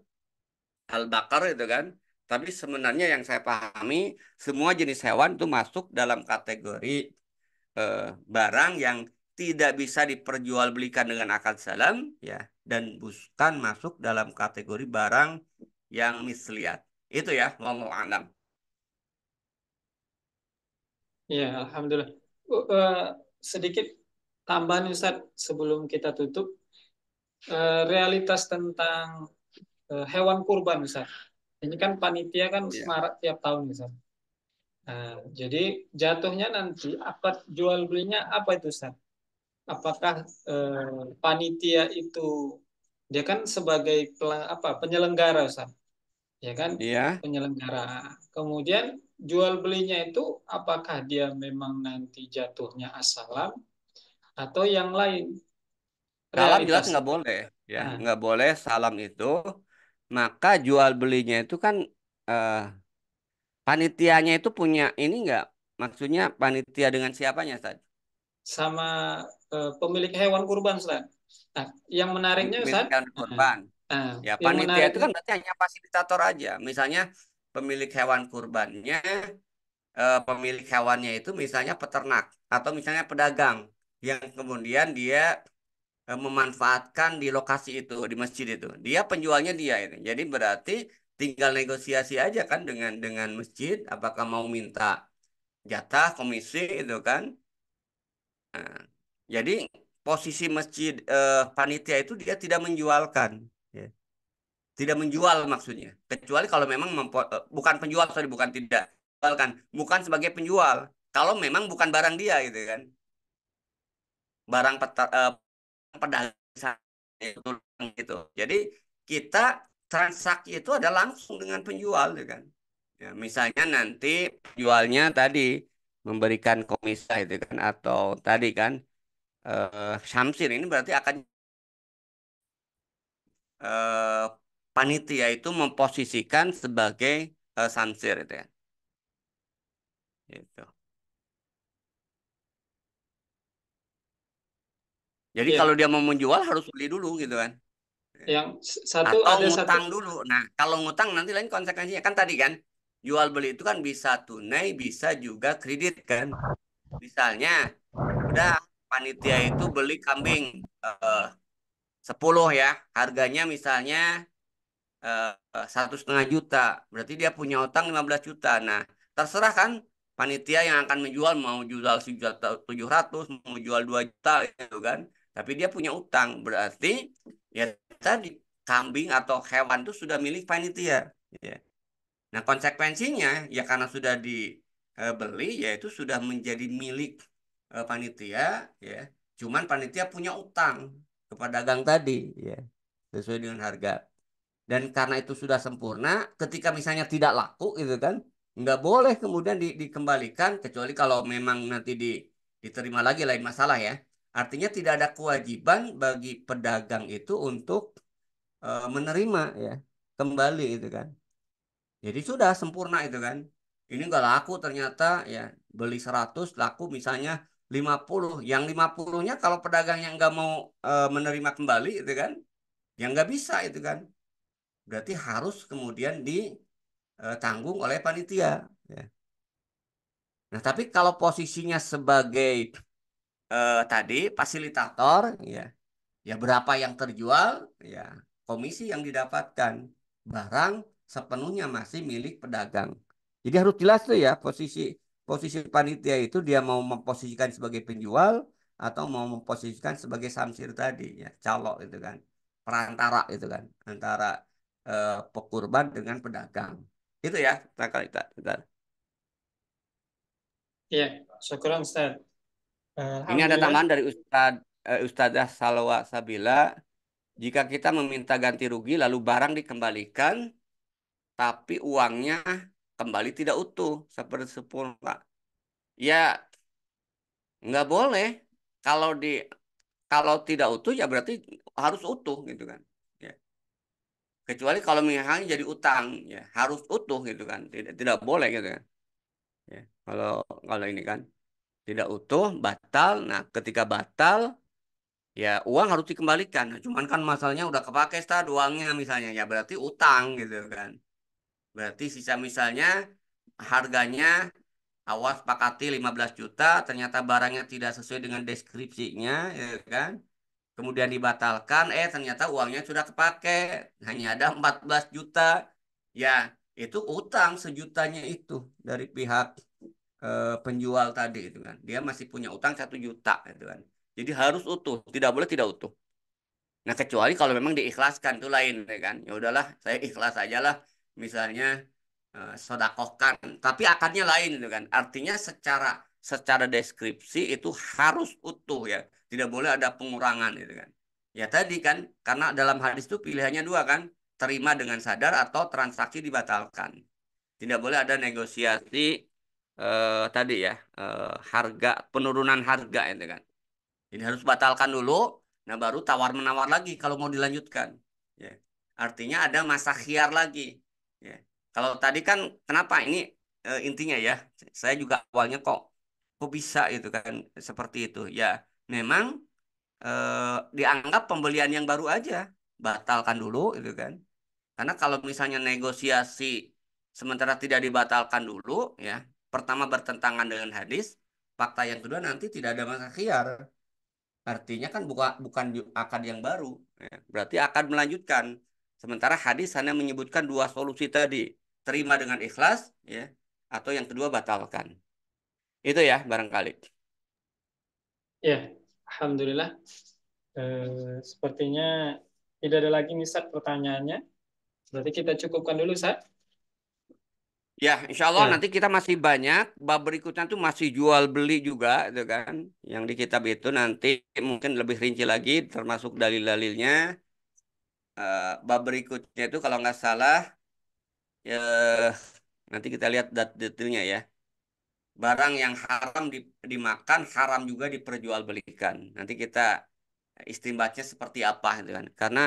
al bakar itu kan tapi sebenarnya yang saya pahami semua jenis hewan itu masuk dalam kategori eh, barang yang tidak bisa diperjualbelikan dengan akal salam ya dan bukan masuk dalam kategori barang yang misliat. Itu ya, wallahu alam. Ya, alhamdulillah. Uh, sedikit tambahan Ustaz sebelum kita tutup. Uh, realitas tentang uh, hewan kurban Ustaz ini kan panitia kan yeah. Iya. Maret tiap tahun misal. Nah, jadi jatuhnya nanti akad jual belinya apa itu Ustaz? Apakah eh, panitia itu dia kan sebagai apa penyelenggara Ustaz? Ya kan? Iya. Yeah. Penyelenggara. Kemudian jual belinya itu apakah dia memang nanti jatuhnya asalam atau yang lain? Salam jelas nggak boleh, ya nah. nggak boleh salam itu maka jual belinya itu kan eh, panitianya itu punya ini enggak maksudnya panitia dengan siapanya Ustaz? sama eh, pemilik hewan kurban Ustaz. Nah, yang menariknya Ustaz, hewan kurban. Nah, ya panitia menarik... itu kan berarti hanya fasilitator aja. Misalnya pemilik hewan kurbannya eh, pemilik hewannya itu misalnya peternak atau misalnya pedagang yang kemudian dia E, memanfaatkan di lokasi itu di masjid itu dia penjualnya dia ini jadi berarti tinggal negosiasi aja kan dengan dengan masjid apakah mau minta jatah komisi itu kan nah, jadi posisi masjid eh, panitia itu dia tidak menjualkan ya. tidak menjual maksudnya kecuali kalau memang mempo, eh, bukan penjual sorry bukan tidak jualkan bukan sebagai penjual kalau memang bukan barang dia gitu kan barang peta, eh, pedagang gitu. Jadi kita transaksi itu ada langsung dengan penjual, ya kan? Ya, misalnya nanti jualnya tadi memberikan komisi itu kan atau tadi kan eh, samsir ini berarti akan uh, panitia itu memposisikan sebagai uh, eh, samsir itu ya. Gitu. Jadi yeah. kalau dia mau menjual harus beli dulu gitu kan. Iya. Yang satu Atau ada ngutang satu... dulu. Nah, kalau ngutang nanti lain konsekuensinya kan tadi kan jual beli itu kan bisa tunai, bisa juga kredit kan. Misalnya udah panitia itu beli kambing eh, 10 ya, harganya misalnya eh, satu setengah juta, berarti dia punya utang 15 juta. Nah, terserah kan panitia yang akan menjual mau jual tujuh ratus, mau jual dua juta gitu kan. Tapi dia punya utang, berarti ya tadi kambing atau hewan itu sudah milik panitia. Ya. Nah konsekuensinya ya karena sudah dibeli e, ya itu sudah menjadi milik e, panitia ya. Cuman panitia punya utang kepada gang tadi ya sesuai dengan harga. Dan karena itu sudah sempurna, ketika misalnya tidak laku gitu kan, nggak boleh kemudian di, dikembalikan kecuali kalau memang nanti di, diterima lagi lain masalah ya. Artinya tidak ada kewajiban bagi pedagang itu untuk e, menerima ya kembali itu kan. Jadi sudah sempurna itu kan. Ini nggak laku ternyata ya beli 100 laku misalnya 50. Yang 50-nya kalau pedagang yang nggak mau e, menerima kembali itu kan yang nggak bisa itu kan. Berarti harus kemudian ditanggung eh, oleh panitia ya. Nah, tapi kalau posisinya sebagai eh, tadi fasilitator ya ya berapa yang terjual ya komisi yang didapatkan barang sepenuhnya masih milik pedagang jadi harus jelas tuh ya posisi posisi panitia itu dia mau memposisikan sebagai penjual atau mau memposisikan sebagai samsir tadi ya calok itu kan perantara itu kan antara eh, pekurban dengan pedagang itu ya kita kita, kita. ya syukur Ustaz Eh, ini ada tambahan dari Ustad uh, Ustadzah Salwa Sabila. Jika kita meminta ganti rugi lalu barang dikembalikan, tapi uangnya kembali tidak utuh seperti sempurna. Ya nggak boleh kalau di kalau tidak utuh ya berarti harus utuh gitu kan. Ya. Kecuali kalau misalnya jadi utang ya harus utuh gitu kan. Tidak tidak boleh gitu kan. Ya, kalau kalau ini kan tidak utuh, batal. Nah, ketika batal, ya uang harus dikembalikan. Cuman kan masalahnya udah kepake stad uangnya misalnya, ya berarti utang gitu kan. Berarti sisa misalnya harganya awas pakati 15 juta, ternyata barangnya tidak sesuai dengan deskripsinya, ya kan. Kemudian dibatalkan, eh ternyata uangnya sudah kepake, hanya ada 14 juta. Ya, itu utang sejutanya itu dari pihak Eh, penjual tadi itu kan dia masih punya utang satu juta gitu kan jadi harus utuh tidak boleh tidak utuh nah kecuali kalau memang diikhlaskan itu lain ya kan ya udahlah saya ikhlas aja lah misalnya eh, sodakohkan tapi akarnya lain itu kan artinya secara secara deskripsi itu harus utuh ya tidak boleh ada pengurangan gitu kan ya tadi kan karena dalam hadis itu pilihannya dua kan terima dengan sadar atau transaksi dibatalkan tidak boleh ada negosiasi eh, tadi ya eh, harga penurunan harga itu kan. ini harus batalkan dulu, nah baru tawar menawar lagi kalau mau dilanjutkan. Ya. Artinya ada masa khiar lagi. Ya. Kalau tadi kan kenapa ini eh, intinya ya, saya juga awalnya kok kok bisa itu kan seperti itu. Ya memang eh, dianggap pembelian yang baru aja batalkan dulu itu kan. Karena kalau misalnya negosiasi sementara tidak dibatalkan dulu ya pertama bertentangan dengan hadis, fakta yang kedua nanti tidak ada masa khiar. Artinya kan buka, bukan akad yang baru. Ya, berarti akad melanjutkan. Sementara hadis hanya menyebutkan dua solusi tadi. Terima dengan ikhlas, ya atau yang kedua batalkan. Itu ya barangkali. Ya, Alhamdulillah. E, sepertinya tidak ada lagi misal pertanyaannya. Berarti kita cukupkan dulu, saat Ya, insya Allah ya. nanti kita masih banyak. Bab berikutnya tuh masih jual beli juga, itu kan? Yang di kitab itu nanti mungkin lebih rinci lagi, termasuk dalil-dalilnya. Uh, bab berikutnya itu kalau nggak salah, ya nanti kita lihat dat detailnya ya. Barang yang haram di, dimakan, haram juga diperjualbelikan. Nanti kita istimbatnya seperti apa, gitu kan? Karena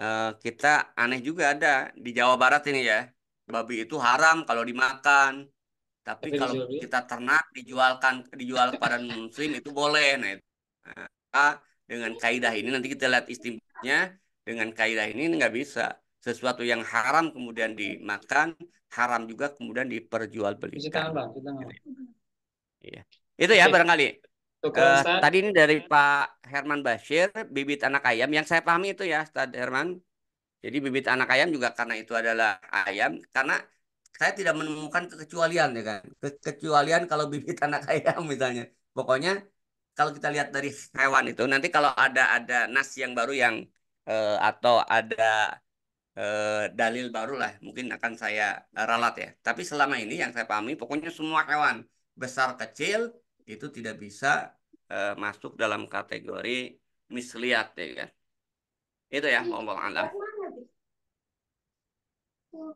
uh, kita aneh juga ada di Jawa Barat ini ya babi itu haram kalau dimakan tapi, tapi kalau dijual, kita ternak dijualkan dijual kepada muslim itu boleh nah, ah, dengan kaidah ini nanti kita lihat istimewanya dengan kaidah ini nggak bisa sesuatu yang haram kemudian dimakan haram juga kemudian diperjualbelikan gitu ya. iya itu ya barangkali uh, tadi ini dari Pak Herman Bashir bibit anak ayam yang saya pahami itu ya Ustaz Herman jadi bibit anak ayam juga karena itu adalah ayam karena saya tidak menemukan kekecualian ya kan. Kekecualian kalau bibit anak ayam misalnya. Pokoknya kalau kita lihat dari hewan itu nanti kalau ada ada nas yang baru yang eh, atau ada eh, dalil baru lah mungkin akan saya ralat ya. Tapi selama ini yang saya pahami pokoknya semua hewan besar kecil itu tidak bisa eh, masuk dalam kategori misliat ya kan. Itu ya iya, Allah alam. Well,